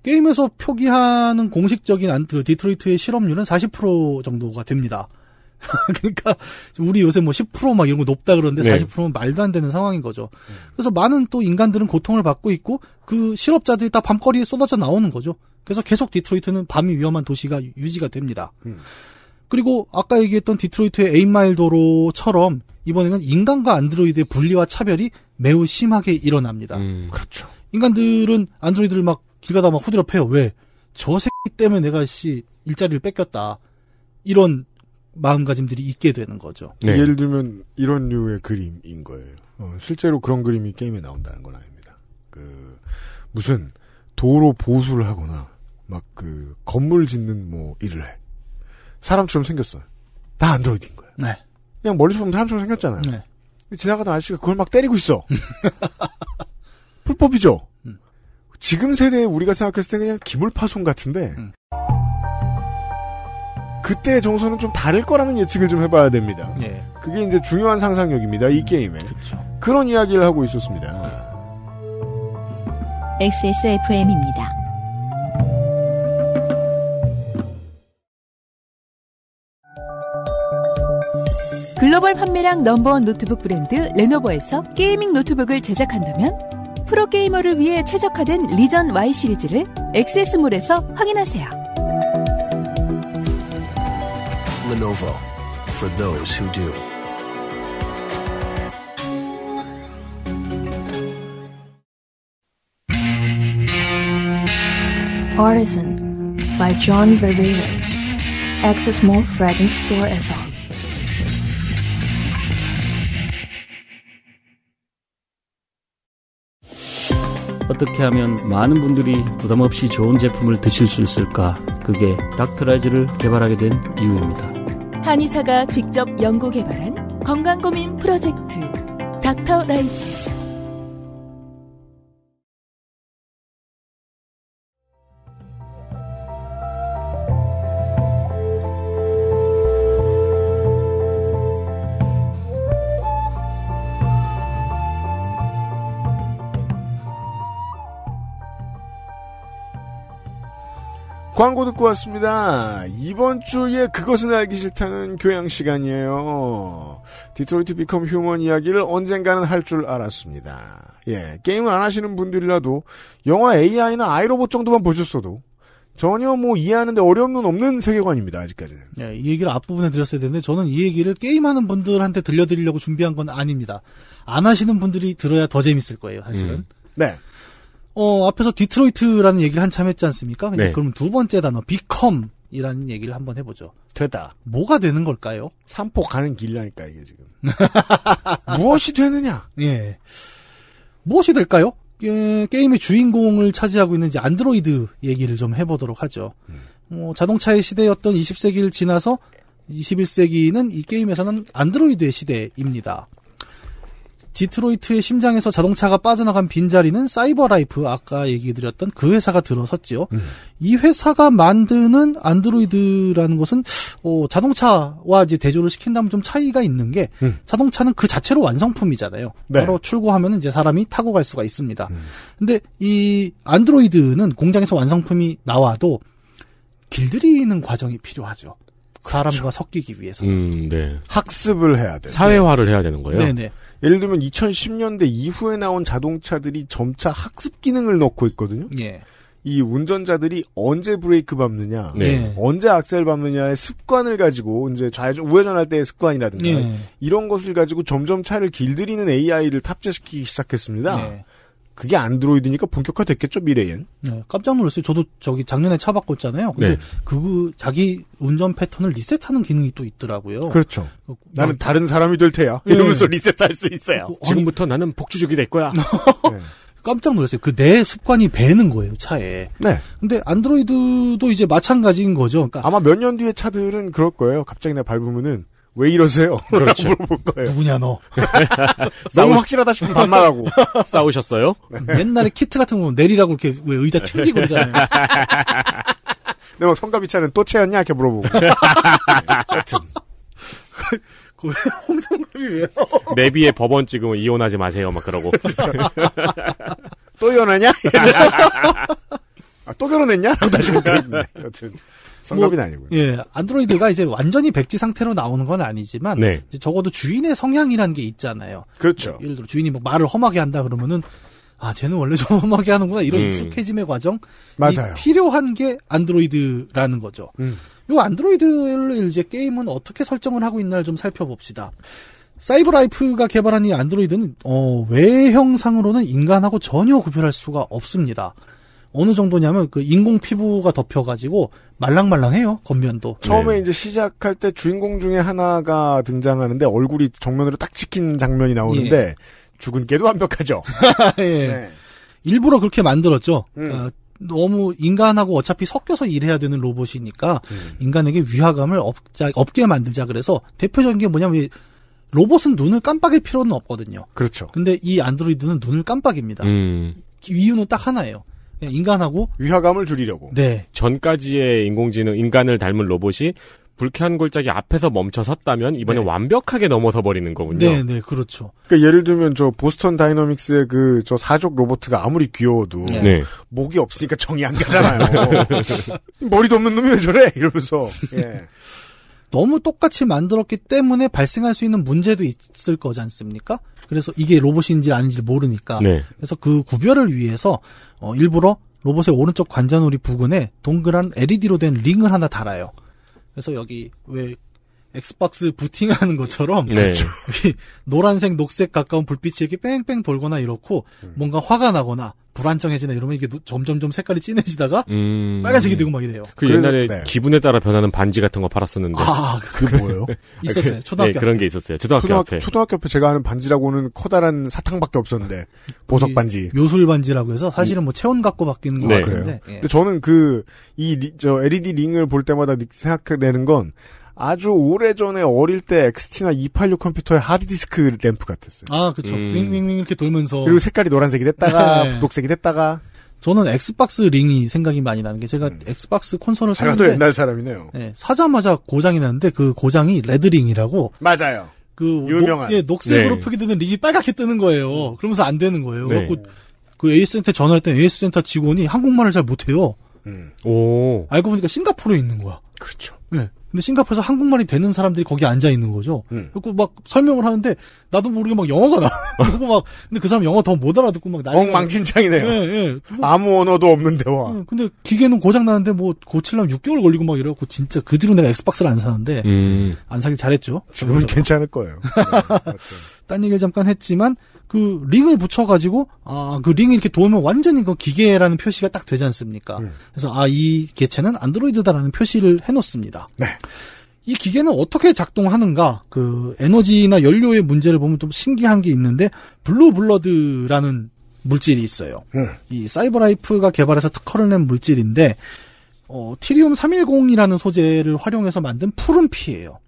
게임에서 표기하는 공식적인 안드 디트로이트의 실업률은 40% 정도가 됩니다. 그러니까 우리 요새 뭐 10%막 이런 거 높다 그러는데 네. 40%면 말도 안 되는 상황인 거죠. 그래서 많은 또 인간들은 고통을 받고 있고 그 실업자들이 다 밤거리에 쏟아져 나오는 거죠. 그래서 계속 디트로이트는 밤이 위험한 도시가 유지가 됩니다. 음. 그리고 아까 얘기했던 디트로이트의 에인마일 도로처럼 이번에는 인간과 안드로이드의 분리와 차별이 매우 심하게 일어납니다. 음, 그렇죠. 인간들은 안드로이드를 막길 가다 막 후드려 패요. 왜? 저 새끼 때문에 내가 씨 일자리를 뺏겼다. 이런 마음가짐들이 있게 되는 거죠. 네. 예를 들면 이런 류의 그림인 거예요. 어, 실제로 그런 그림이 게임에 나온다는 건 아닙니다. 그 무슨 도로 보수를 하거나 막 그 건물 짓는 뭐 일을 해. 사람처럼 생겼어요. 다 안드로이드인 거예요. 네. 그냥 멀리서 보면 사람처럼 생겼잖아요. 네. 지나가던 아저씨가 그걸 막 때리고 있어. 불법이죠. 음. 지금 세대에 우리가 생각했을 때는 그냥 기물파손 같은데 음. 그때의 정서는 좀 다를 거라는 예측을 좀 해봐야 됩니다. 예. 그게 이제 중요한 상상력입니다. 이 음, 게임에. 그쵸. 그런 이야기를 하고 있었습니다. XSFM입니다. 글로벌 판매량 넘버원 노트북 브랜드 레노버에서 게이밍 노트북을 제작한다면 프로게이머를 위해 최적화된 리전 Y 시리즈를 액세스몰에서 확인하세요. Lenovo for those who do. Artisan by John Ververes. Access More Fragrance Store 에서 어떻게 하면 많은 분들이 부담 없이 좋은 제품을 드실 수 있을까? 그게 닥터라이즈를 개발하게 된 이유입니다. 한의사가 직접 연구 개발한 건강 고민 프로젝트 닥터라이즈. 광고 듣고 왔습니다. 이번 주에 그것은 알기 싫다는 교양 시간이에요. 디트로이트 비컴 휴먼 이야기를 언젠가는 할 줄 알았습니다. 예, 게임을 안 하시는 분들이라도 영화 AI나 아이로봇 정도만 보셨어도 전혀 뭐 이해하는데 어려운건 없는 세계관입니다. 아직까지는. 예, 이 얘기를 앞부분에 드렸어야 되는데 저는 이 얘기를 게임하는 분들한테 들려드리려고 준비한 건 아닙니다. 안 하시는 분들이 들어야 더 재밌을 거예요, 사실은. 음. 네. 어, 앞에서 디트로이트라는 얘기를 한참 했지 않습니까? 네. 그럼 두 번째 단어, become 이라는 얘기를 한번 해보죠. 되다. 뭐가 되는 걸까요? 삼포 가는 길이라니까, 이게 지금. 무엇이 되느냐? 예. 무엇이 될까요? 예, 게, 임의 주인공을 차지하고 있는 이제 안드로이드 얘기를 좀 해보도록 하죠. 음. 어, 자동차의 시대였던 20세기를 지나서 21세기는 이 게임에서는 안드로이드의 시대입니다. 디트로이트의 심장에서 자동차가 빠져나간 빈자리는 사이버라이프 아까 얘기 드렸던 그 회사가 들어섰지요. 음. 이 회사가 만드는 안드로이드라는 것은 어, 자동차와 이제 대조를 시킨다면 좀 차이가 있는 게 음. 자동차는 그 자체로 완성품이잖아요. 네. 바로 출고하면 이제 사람이 타고 갈 수가 있습니다. 음. 근데 이 안드로이드는 공장에서 완성품이 나와도 길들이는 과정이 필요하죠. 사람과 그렇죠. 섞이기 위해서. 음, 네. 학습을 해야 돼. 사회화를 해야 되는 거예요. 네네. 네. 예를 들면 2010년대 이후에 나온 자동차들이 점차 학습 기능을 넣고 있거든요. 예. 이 운전자들이 언제 브레이크 밟느냐, 네. 예. 언제 악셀 밟느냐의 습관을 가지고 이제 좌회전 우회전할 때의 습관이라든가 네. 이런 것을 가지고 점점 차를 길들이는 AI를 탑재시키기 시작했습니다. 네. 그게 안드로이드니까 본격화 됐겠죠 미래엔. 네, 깜짝 놀랐어요. 저도 저기 작년에 차 바꿨잖아요. 근데 네. 그 자기 운전 패턴을 리셋하는 기능이 또 있더라고요. 그렇죠. 어, 나는 어, 다른 사람이 될 테야. 네. 이러면서 예. 리셋할 수 있어요. 어, 지금부터 나는 복주족이 될 거야. 네. 깜짝 놀랐어요. 그 내 습관이 배는 거예요, 차에. 네. 근데 안드로이드도 이제 마찬가지인 거죠. 그러니까 아마 몇 년 뒤에 차들은 그럴 거예요. 갑자기 내가 밟으면은 왜 이러세요? 그렇죠. 물어볼 거예요. 누구냐 너? 너무 확실하다 싶으면 반말하고 싸우셨어요? 네. 옛날에 키트 같은 거 내리라고 이렇게 왜 의자 튕기고 그러잖아요. 내가 네, 뭐 성가비차는 또 채였냐 이렇게 물어보고. 하여튼 왜 홍성갑이 왜요? 내비에 법원 찍으면 이혼하지 마세요 막 그러고. 또 이혼하냐? 아, 또 결혼했냐? 라고 다시 물어보는데 네, 여튼. 성갑이 뭐, 아니고요. 예, 안드로이드가 이제 완전히 백지 상태로 나오는 건 아니지만 네. 적어도 주인의 성향이라는 게 있잖아요. 그렇죠. 예, 예를 들어 주인이 뭐 말을 험하게 한다 그러면은 아, 쟤는 원래 좀 험하게 하는구나 이런 음. 익숙해짐의 과정 맞아요. 필요한 게 안드로이드라는 거죠. 음. 요 안드로이드를 이제 게임은 어떻게 설정을 하고 있나를 좀 살펴봅시다. 사이버라이프가 개발한 이 안드로이드는 어, 외형상으로는 인간하고 전혀 구별할 수가 없습니다. 어느 정도냐면 그 인공 피부가 덮여가지고 말랑말랑해요 겉면도. 처음에 네. 이제 시작할 때 주인공 중에 하나가 등장하는데 얼굴이 정면으로 딱 찍힌 장면이 나오는데 예. 죽은 개도 완벽하죠. 예. 네. 일부러 그렇게 만들었죠. 음. 그러니까 너무 인간하고 어차피 섞여서 일해야 되는 로봇이니까 음. 인간에게 위화감을 없자, 없게 만들자 그래서 대표적인 게 뭐냐면 로봇은 눈을 깜빡일 필요는 없거든요. 그렇죠. 근데 이 안드로이드는 눈을 깜빡입니다. 음. 이유는 딱 하나예요. 예, 인간하고 위화감을 줄이려고. 네. 전까지의 인공지능 인간을 닮은 로봇이 불쾌한 골짜기 앞에서 멈춰 섰다면 이번에 네. 완벽하게 넘어서 버리는 거군요. 네, 네, 그렇죠. 그러니까 예를 들면 저 보스턴 다이너믹스의 그 저 사족 로보트가 아무리 귀여워도 네. 네. 목이 없으니까 정이 안 가잖아요. 머리도 없는 놈이 왜 저래? 이러면서. 예. 너무 똑같이 만들었기 때문에 발생할 수 있는 문제도 있을 거지 않습니까? 그래서 이게 로봇인지 아닌지 모르니까. 네. 그래서 그 구별을 위해서 어, 일부러 로봇의 오른쪽 관자놀이 부근에 동그란 LED로 된 링을 하나 달아요. 그래서 여기 왜 엑스박스 부팅하는 것처럼 네. 노란색 녹색 가까운 불빛이 이렇게 뺑뺑 돌거나 이렇고 음. 뭔가 화가 나거나 불안정해지나 이러면 이게 점점점 색깔이 진해지다가 음... 빨간색이 되고 막 이래요. 그 옛날에 네. 기분에 따라 변하는 반지 같은 거 팔았었는데. 아, 그게 뭐예요? 있었어요. 그, 초등학교. 네, 그런 게 있었어요. 초등학교 초등학, 앞에. 초등학교 앞에 제가 아는 반지라고는 커다란 사탕밖에 없었는데 보석 반지. 요술 반지라고 해서 사실은 뭐 체온 갖고 바뀌는 거 네. 같은데. 그요 예. 근데 저는 그 이 저 LED 링을 볼 때마다 생각내는 건 아주 오래전에 어릴 때 XT나 286 컴퓨터의 하드디스크 램프 같았어요. 아, 그렇죠. 음. 윙윙 이렇게 돌면서 그리고 색깔이 노란색이 됐다가 네. 분홍색이 됐다가 저는 엑스박스 링이 생각이 많이 나는 게 제가 음. 엑스박스 콘솔을 제가 또샀는 옛날 사람이네요. 네, 사자마자 고장이 났는데 그 고장이 레드링이라고 맞아요. 그 유명한. 녹, 예, 녹색으로 네. 표기되는 링이 빨갛게 뜨는 거예요. 음. 그러면서 안 되는 거예요. 네. 그래고그 에이스 센터 에 전화할 때 에이스 센터 직원이 한국말을 잘 못해요. 음. 오. 알고 보니까 싱가포르에 있는 거야. 그렇죠. 네. 근데 싱가포르에서 한국말이 되는 사람들이 거기 앉아 있는 거죠. 음. 그리고 막 설명을 하는데 나도 모르게 막 영어가 나오고 막 근데 그 사람 영어 더 못 알아듣고 막 난리가 엉망진창이네요. 예, 예. 뭐, 아무 언어도 없는 대화. 예, 근데 기계는 고장 나는데 뭐 고칠려면 6개월 걸리고 막 이래갖고 진짜 그 뒤로 내가 엑스박스를 안 사는데 음. 안 사길 잘했죠. 지금은 괜찮을 거예요. 네, 그렇죠. 딴 얘기를 잠깐 했지만 그 링을 붙여가지고 아 그 링이 이렇게 도우면 완전히 그 기계라는 표시가 딱 되지 않습니까? 음. 그래서 아 이 개체는 안드로이드다라는 표시를 해놓습니다. 네. 이 기계는 어떻게 작동하는가? 그 에너지나 연료의 문제를 보면 좀 신기한 게 있는데 블루 블러드라는 물질이 있어요. 음. 이 사이버라이프가 개발해서 특허를 낸 물질인데 어, 티리움 310이라는 소재를 활용해서 만든 푸른 피예요.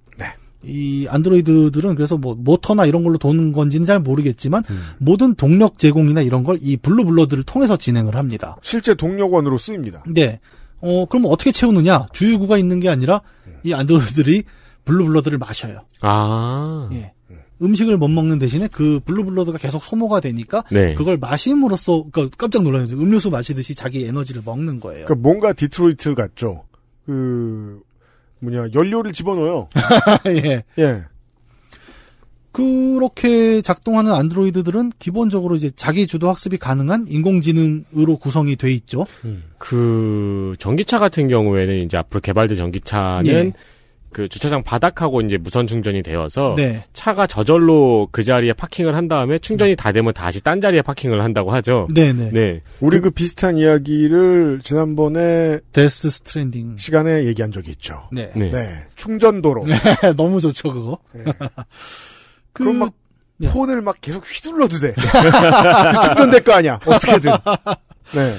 이 안드로이드들은 그래서 뭐 모터나 이런 걸로 도는 건지는 잘 모르겠지만 음. 모든 동력 제공이나 이런 걸 이 블루블러드를 통해서 진행을 합니다. 실제 동력원으로 쓰입니다. 네. 어, 그럼 어떻게 채우느냐? 주유구가 있는 게 아니라 이 안드로이드들이 블루블러드를 마셔요. 아. 예. 음식을 못 먹는 대신에 그 블루블러드가 계속 소모가 되니까 네. 그걸 마심으로써 그러니까 깜짝 놀라면서 음료수 마시듯이 자기 에너지를 먹는 거예요. 그러니까 뭔가 디트로이트 같죠. 그 뭐냐 연료를 집어넣어요. 예. 예. 그렇게 작동하는 안드로이드들은 기본적으로 이제 자기 주도 학습이 가능한 인공지능으로 구성이 돼 있죠. 음. 그 전기차 같은 경우에는 이제 앞으로 개발된 전기차는 예. 그 주차장 바닥하고 이제 무선 충전이 되어서 네. 차가 저절로 그 자리에 파킹을 한 다음에 충전이 다 되면 다시 딴 자리에 파킹을 한다고 하죠. 네네. 네. 네. 우리 그, 그 비슷한 이야기를 지난번에 데스 스트랜딩 시간에 얘기한 적이 있죠. 네. 네. 네. 충전도로. 네. 너무 좋죠 그거. 네. 그... 그럼 막 네. 폰을 막 계속 휘둘러도 돼. 그 충전될 거 아니야. 어떻게든. 네.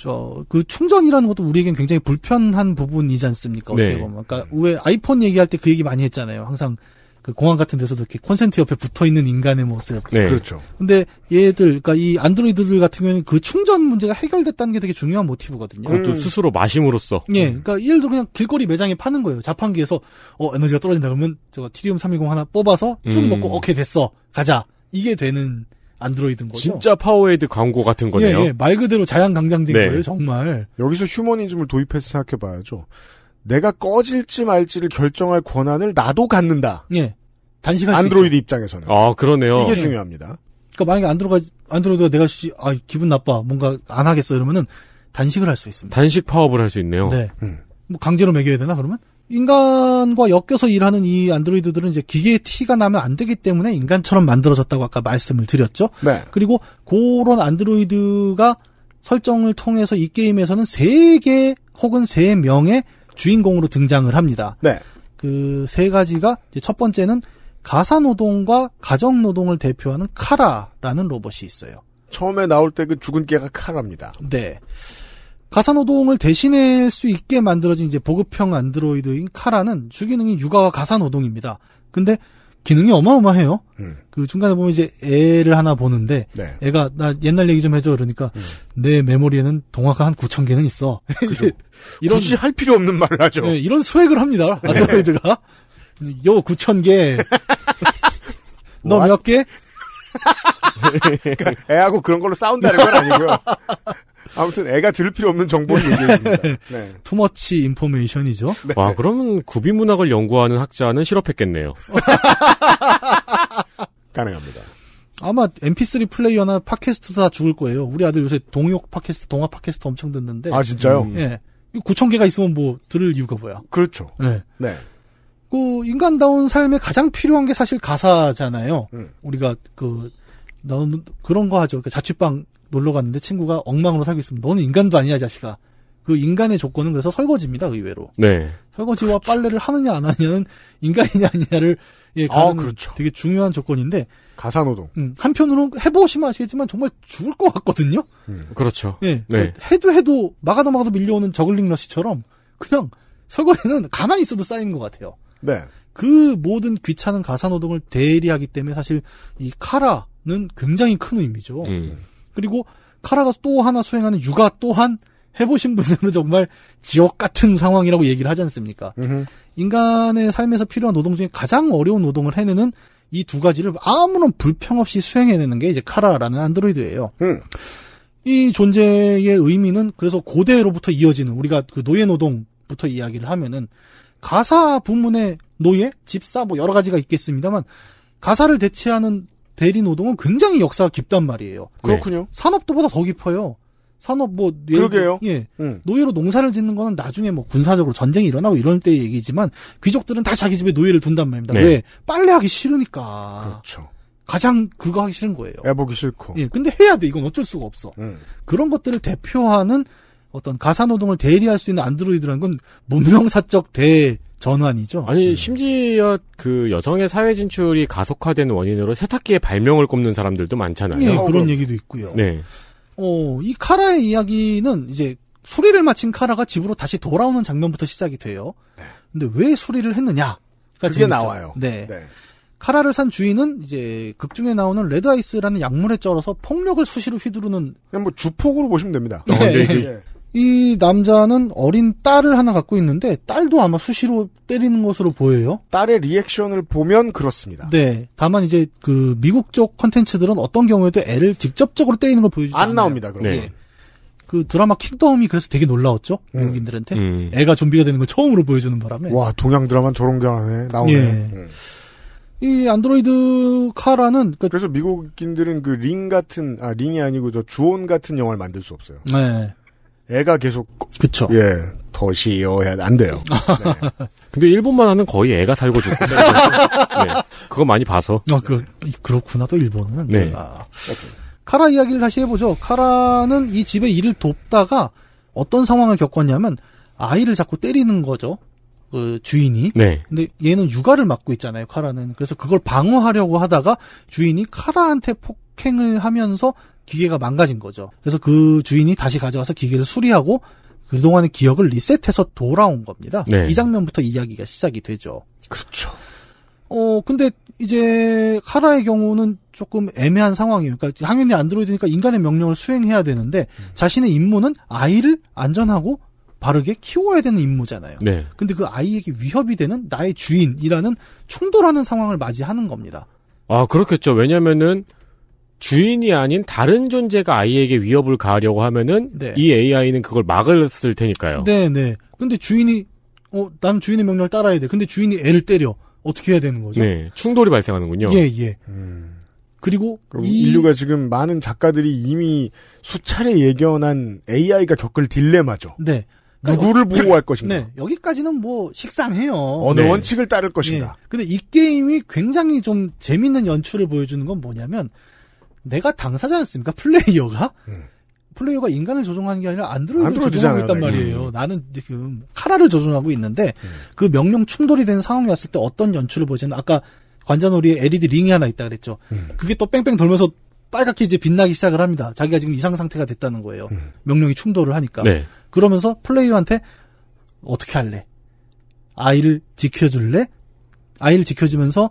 저그 충전이라는 것도 우리에겐 굉장히 불편한 부분이지 않습니까? 어떻게 네. 보면 그러니까 왜 아이폰 얘기할 때 그 얘기 많이 했잖아요. 항상 그 공항 같은 데서도 이렇게 콘센트 옆에 붙어 있는 인간의 모습. 네. 그렇죠. 근데 얘들, 그러니까 이 안드로이드들 같은 경우에는 그 충전 문제가 해결됐다는 게 되게 중요한 모티브거든요. 그것도 음. 스스로 마심으로써. 예. 음. 그러니까 예를 들어 그냥 길거리 매장에 파는 거예요. 자판기에서 어 에너지가 떨어진다 그러면 저거 티리움 310 하나 뽑아서 쭉 음. 먹고 오케이 됐어 가자 이게 되는 안드로이드인 거죠. 진짜 파워에이드 광고 같은 예, 거네요. 예, 예. 말 그대로 자양강장제인 네. 거예요, 정말. 여기서 휴머니즘을 도입해서 생각해봐야죠. 내가 꺼질지 말지를 결정할 권한을 나도 갖는다. 예. 단식간 안드로이드 입장에서는. 아, 그러네요. 이게 예. 중요합니다. 그러니까 만약에 안드로가 안드로이드가 내가 씨, 아, 기분 나빠. 뭔가 안 하겠어. 이러면은 단식을 할 수 있습니다. 단식 파업을 할 수 있네요. 네. 음. 뭐 강제로 매겨야 되나 그러면? 인간과 엮여서 일하는 이 안드로이드들은 이제 기계에 티가 나면 안 되기 때문에 인간처럼 만들어졌다고 아까 말씀을 드렸죠. 네. 그리고 그런 안드로이드가 설정을 통해서 이 게임에서는 세 개 혹은 세명의 주인공으로 등장을 합니다. 네. 그 세 가지가 첫 번째는 가사 노동과 가정 노동을 대표하는 카라라는 로봇이 있어요. 처음에 나올 때 그 죽은 개가 카라입니다. 네. 가사노동을 대신할 수 있게 만들어진 이제 보급형 안드로이드인 카라는 주기능이 육아와 가사노동입니다. 근데 기능이 어마어마해요. 음. 그 중간에 보면 이제 애를 하나 보는데 네. 애가 나 옛날 얘기 좀 해줘 그러니까 음. 내 메모리에는 동화가 한 9천 개는 있어. 이런 굳이 할 필요 없는 말을 하죠. 네, 이런 수액을 합니다. 네. 안드로이드가 네. 요 9천 개. 너 몇 개? 그러니까 애하고 그런 걸로 싸운다는 건 아니고요. 아무튼 애가 들을 필요 없는 정보를 얘기니다 네. 투머치 인포메이션이죠. 네. 와, 네. 아, 그러면 구비 문학을 연구하는 학자는 실업했겠네요. 가능합니다. 아마 MP3 플레이어나 팟캐스트 다 죽을 거예요. 우리 아들 요새 동역 팟캐스트, 동화 팟캐스트 엄청 듣는데. 아, 진짜요? 음. 예. 9 0개가 있으면 뭐, 들을 이유가 뭐야. 그렇죠. 네. 네. 그, 인간다운 삶에 가장 필요한 게 사실 가사잖아요. 음. 우리가 그, 나는 그런 거 하죠. 그 자취방 놀러 갔는데 친구가 엉망으로 살고 있으면 너는 인간도 아니야 자식아. 그 인간의 조건은 그래서 설거지입니다 그 의외로. 네. 설거지와 그렇죠. 빨래를 하느냐 안 하느냐는 인간이냐 아니냐를 예, 아, 가는 아, 그렇죠. 되게 중요한 조건인데 가사노동. 음, 한편으로 해보시면 아시겠지만 정말 죽을 것 같거든요. 음, 그렇죠. 예, 네. 그러니까 해도 해도 막아도 막아도 밀려오는 저글링 러시처럼 그냥 설거지는 가만히 있어도 쌓이는 것 같아요. 네. 그 모든 귀찮은 가사노동을 대리하기 때문에 사실 이 카라는 굉장히 큰 의미죠. 음. 그리고 카라가 또 하나 수행하는 육아 또한 해보신 분들은 정말 지옥 같은 상황이라고 얘기를 하지 않습니까? 으흠. 인간의 삶에서 필요한 노동 중에 가장 어려운 노동을 해내는 이 두 가지를 아무런 불평 없이 수행해내는 게 이제 카라라는 안드로이드예요. 음. 이 존재의 의미는 그래서 고대로부터 이어지는 우리가 그 노예 노동부터 이야기를 하면은 가사 부문의 노예, 집사 뭐 여러 가지가 있겠습니다만 가사를 대체하는 대리 노동은 굉장히 역사가 깊단 말이에요. 네. 그렇군요. 산업도보다 더 깊어요. 산업 뭐예 그러게요. 예 응. 음. 노예로 농사를 짓는 거는 나중에 뭐 군사적으로 전쟁이 일어나고 이런 때 얘기지만 귀족들은 다 자기 집에 노예를 둔단 말입니다. 네. 왜 빨래하기 싫으니까. 그렇죠. 가장 그거 하기 싫은 거예요. 해보기 싫고. 예, 근데 해야 돼. 이건 어쩔 수가 없어. 응. 음. 그런 것들을 대표하는 어떤 가사 노동을 대리할 수 있는 안드로이드라는 건 문명사적 대전환이죠. 아니 네. 심지어 그 여성의 사회 진출이 가속화된 원인으로 세탁기의 발명을 꼽는 사람들도 많잖아요. 네, 어, 그런 어, 얘기도 있고요. 네. 어, 이 카라의 이야기는 이제 수리를 마친 카라가 집으로 다시 돌아오는 장면부터 시작이 돼요. 네. 근데 왜 수리를 했느냐? 그게 재밌죠. 나와요. 네. 네. 카라를 산 주인은 이제 극 중에 나오는 레드 아이스라는 약물에 쩔어서 폭력을 수시로 휘두르는 그냥 뭐 주폭으로 보시면 됩니다. 네. 어, 네. 예. 이 남자는 어린 딸을 하나 갖고 있는데 딸도 아마 수시로 때리는 것으로 보여요. 딸의 리액션을 보면 그렇습니다. 네. 다만 이제 그 미국 쪽 컨텐츠들은 어떤 경우에도 애를 직접적으로 때리는 걸 보여주지 않아요. 나옵니다. 그럼. 네. 그 드라마 킹덤이 그래서 되게 놀라웠죠. 음. 미국인들한테 음. 애가 좀비가 되는 걸 처음으로 보여주는 바람에 와 동양 드라마 는 저런 게 하네 나오네. 예. 음. 이 안드로이드 카라는 그, 그래서 미국인들은 그 링 같은 아 링이 아니고 저 주온 같은 영화를 만들 수 없어요. 네. 애가 계속 그쵸. 예. 도시어야안 e 돼요. 네. 근데 일본만 하는 거의 애가 살고 죽고. 네. 그거 많이 봐서. 아, 그, 그렇구나, 또 일본은. 네. 아. 카라 이야기를 다시 해보죠. 카라는 이 집에 일을 돕다가 어떤 상황을 겪었냐면 아이를 자꾸 때리는 거죠. 그 주인이. 네. 근데 얘는 육아를 맡고 있잖아요, 카라는. 그래서 그걸 방어하려고 하다가 주인이 카라한테 폭행을 하면서 기계가 망가진 거죠. 그래서 그 주인이 다시 가져와서 기계를 수리하고 그동안의 기억을 리셋해서 돌아온 겁니다. 네. 이 장면부터 이야기가 시작이 되죠. 그렇죠. 어, 근데 이제 카라의 경우는 조금 애매한 상황이에요. 그러니까 당연히 안드로이드니까 인간의 명령을 수행해야 되는데 음. 자신의 임무는 아이를 안전하고 바르게 키워야 되는 임무잖아요. 네. 근데 그 아이에게 위협이 되는 나의 주인이라는 충돌하는 상황을 맞이하는 겁니다. 아, 그렇겠죠. 왜냐면은 하 주인이 아닌 다른 존재가 아이에게 위협을 가하려고 하면은 네. 이 AI는 그걸 막을 테니까요. 네, 네. 근데 주인이 어, 난 주인의 명령을 따라야 돼. 근데 주인이 애를 때려. 어떻게 해야 되는 거죠? 네. 충돌이 발생하는군요. 예, 예. 음. 그리고 이... 인류가 지금 많은 작가들이 이미 수차례 예견한 AI가 겪을 딜레마죠. 네. 그러니까 누구를 보호할 것인가? 네, 여기까지는 뭐 식상해요. 어느 네. 원칙을 따를 것인가? 네. 근데 이 게임이 굉장히 좀 재밌는 연출을 보여주는 건 뭐냐면 내가 당사자 않습니까? 플레이어가? 음. 플레이어가 인간을 조종하는 게 아니라 안드로이드를 안드로이드 조종하고 있단 말이에요. 음. 나는 지금 카라를 조종하고 있는데 음. 그 명령 충돌이 된 상황이 왔을 때 어떤 연출을 보지는 이 아까 관자놀이에 LED 링이 하나 있다 그랬죠. 음. 그게 또 뺑뺑 돌면서 빨갛게 이제 빛나기 시작을 합니다. 자기가 지금 이상 상태가 됐다는 거예요. 음. 명령이 충돌을 하니까. 네. 그러면서 플레이어한테 어떻게 할래? 아이를 지켜줄래? 아이를 지켜주면서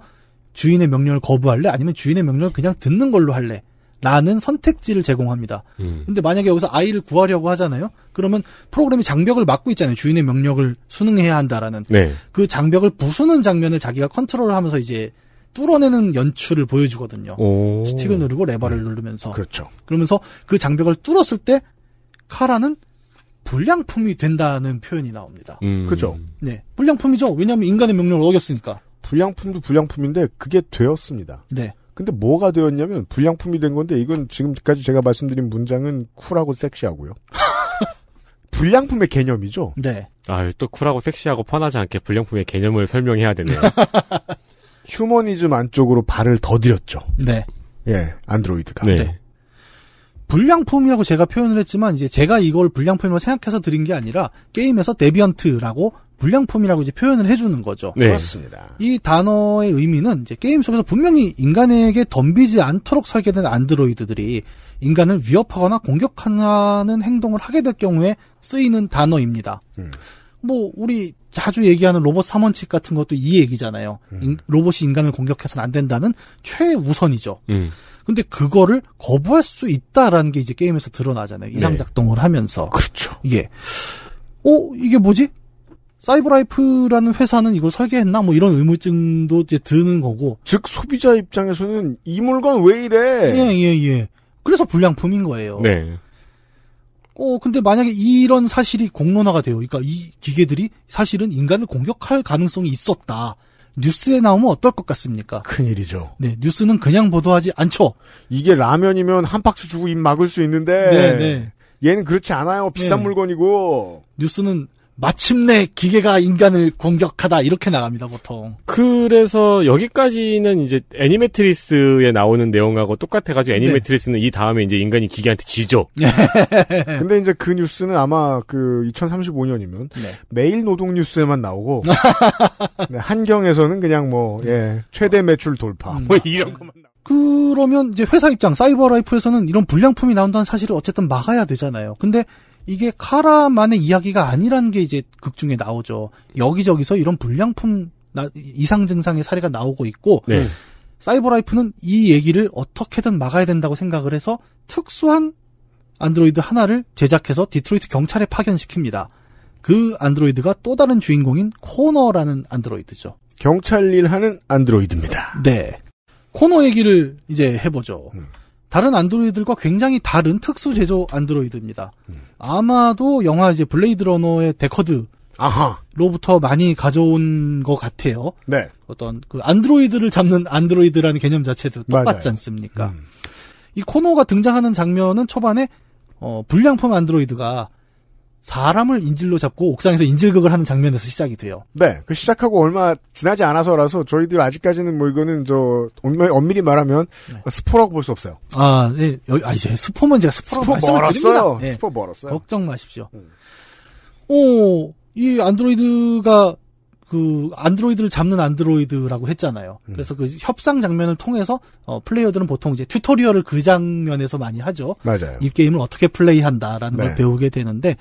주인의 명령을 거부할래? 아니면 주인의 명령을 그냥 듣는 걸로 할래? 라는 선택지를 제공합니다. 음. 근데 만약에 여기서 아이를 구하려고 하잖아요? 그러면 프로그램이 장벽을 막고 있잖아요. 주인의 명령을 수능해야 한다라는. 네. 그 장벽을 부수는 장면을 자기가 컨트롤을 하면서 이제 뚫어내는 연출을 보여주거든요. 오. 스틱을 누르고 레버를 네. 누르면서. 그렇죠. 그러면서 그 장벽을 뚫었을 때 카라는 불량품이 된다는 표현이 나옵니다. 음. 그죠? 네. 불량품이죠. 왜냐하면 인간의 명령을 어겼으니까. 불량품도 불량품인데 그게 되었습니다. 네. 근데 뭐가 되었냐면 불량품이 된 건데 이건 지금까지 제가 말씀드린 문장은 쿨하고 섹시하고요. 불량품의 개념이죠. 네. 아, 또 쿨하고 섹시하고 편하지 않게 불량품의 개념을 설명해야 되네요. 휴머니즘 안쪽으로 발을 더디렸죠 네. 예, 안드로이드가. 네. 네. 불량품이라고 제가 표현을 했지만 이제 제가 이걸 불량품이라고 생각해서 드린 게 아니라 게임에서 데비언트라고 불량품이라고 이제 표현을 해주는 거죠. 네. 그렇습니다. 이 단어의 의미는 이제 게임 속에서 분명히 인간에게 덤비지 않도록 설계된 안드로이드들이 인간을 위협하거나 공격하는 행동을 하게 될 경우에 쓰이는 단어입니다. 음. 뭐 우리 자주 얘기하는 로봇 3원칙 같은 것도 이 얘기잖아요. 음. 로봇이 인간을 공격해서는 안 된다는 최우선이죠. 음. 근데 그거를 거부할 수 있다라는 게 이제 게임에서 드러나잖아요. 네. 이상작동을 네. 하면서. 그렇죠. 예. 어, 이게 뭐지? 사이버라이프라는 회사는 이걸 설계했나 뭐 이런 의무증도 이제 드는 거고 즉 소비자 입장에서는 이 물건 왜 이래 예예예 예, 예. 그래서 불량품인 거예요 네. 어 근데 만약에 이런 사실이 공론화가 돼요 그러니까 이 기계들이 사실은 인간을 공격할 가능성이 있었다 뉴스에 나오면 어떨 것 같습니까? 큰일이죠. 네, 뉴스는 그냥 보도하지 않죠. 이게 라면이면 한 박스 주고 입 막을 수 있는데. 네, 네. 얘는 그렇지 않아요. 비싼 네. 물건이고. 뉴스는 마침내 기계가 인간을 공격하다 이렇게 나갑니다 보통. 그래서 여기까지는 이제 애니메트리스에 나오는 내용하고 똑같아가지고 네. 애니메트리스는 네. 이 다음에 이제 인간이 기계한테 지죠. 네. 근데 이제 그 뉴스는 아마 그 2035년이면 네. 매일 노동 뉴스에만 나오고 네, 한경에서는 그냥 뭐 예, 최대 매출 돌파 음. 뭐 이런 것만 나. 그러면 이제 회사 입장 사이버라이프에서는 이런 불량품이 나온다는 사실을 어쨌든 막아야 되잖아요. 근데 이게 카라만의 이야기가 아니라는 게 이제 극 중에 나오죠. 여기저기서 이런 불량품 이상 증상의 사례가 나오고 있고 네. 사이버라이프는 이 얘기를 어떻게든 막아야 된다고 생각을 해서 특수한 안드로이드 하나를 제작해서 디트로이트 경찰에 파견시킵니다. 그 안드로이드가 또 다른 주인공인 코너라는 안드로이드죠. 경찰 일하는 안드로이드입니다. 네. 코너 얘기를 이제 해보죠. 음. 다른 안드로이드들과 굉장히 다른 특수 제조 안드로이드입니다. 음. 아마도 영화 이제 블레이드 러너의 데커드 아하. 로부터 많이 가져온 것 같아요. 네. 어떤 그 안드로이드를 잡는 안드로이드라는 개념 자체도 똑같지 맞아요. 않습니까? 음. 이 코노가 등장하는 장면은 초반에 어, 불량품 안드로이드가 사람을 인질로 잡고 옥상에서 인질극을 하는 장면에서 시작이 돼요. 네, 그 시작하고 얼마 지나지 않아서라서 저희들 아직까지는 뭐 이거는 저 엄밀히 말하면 네. 스포라고 볼 수 없어요. 아, 예, 아 이제 스포면 제가 스포 멀었어요. 네. 스포 멀었어요. 걱정 마십시오. 음. 오, 이 안드로이드가 그 안드로이드를 잡는 안드로이드라고 했잖아요. 음. 그래서 그 협상 장면을 통해서 어, 플레이어들은 보통 이제 튜토리얼을 그 장면에서 많이 하죠. 맞아요. 이 게임을 어떻게 플레이한다라는 네. 걸 배우게 되는데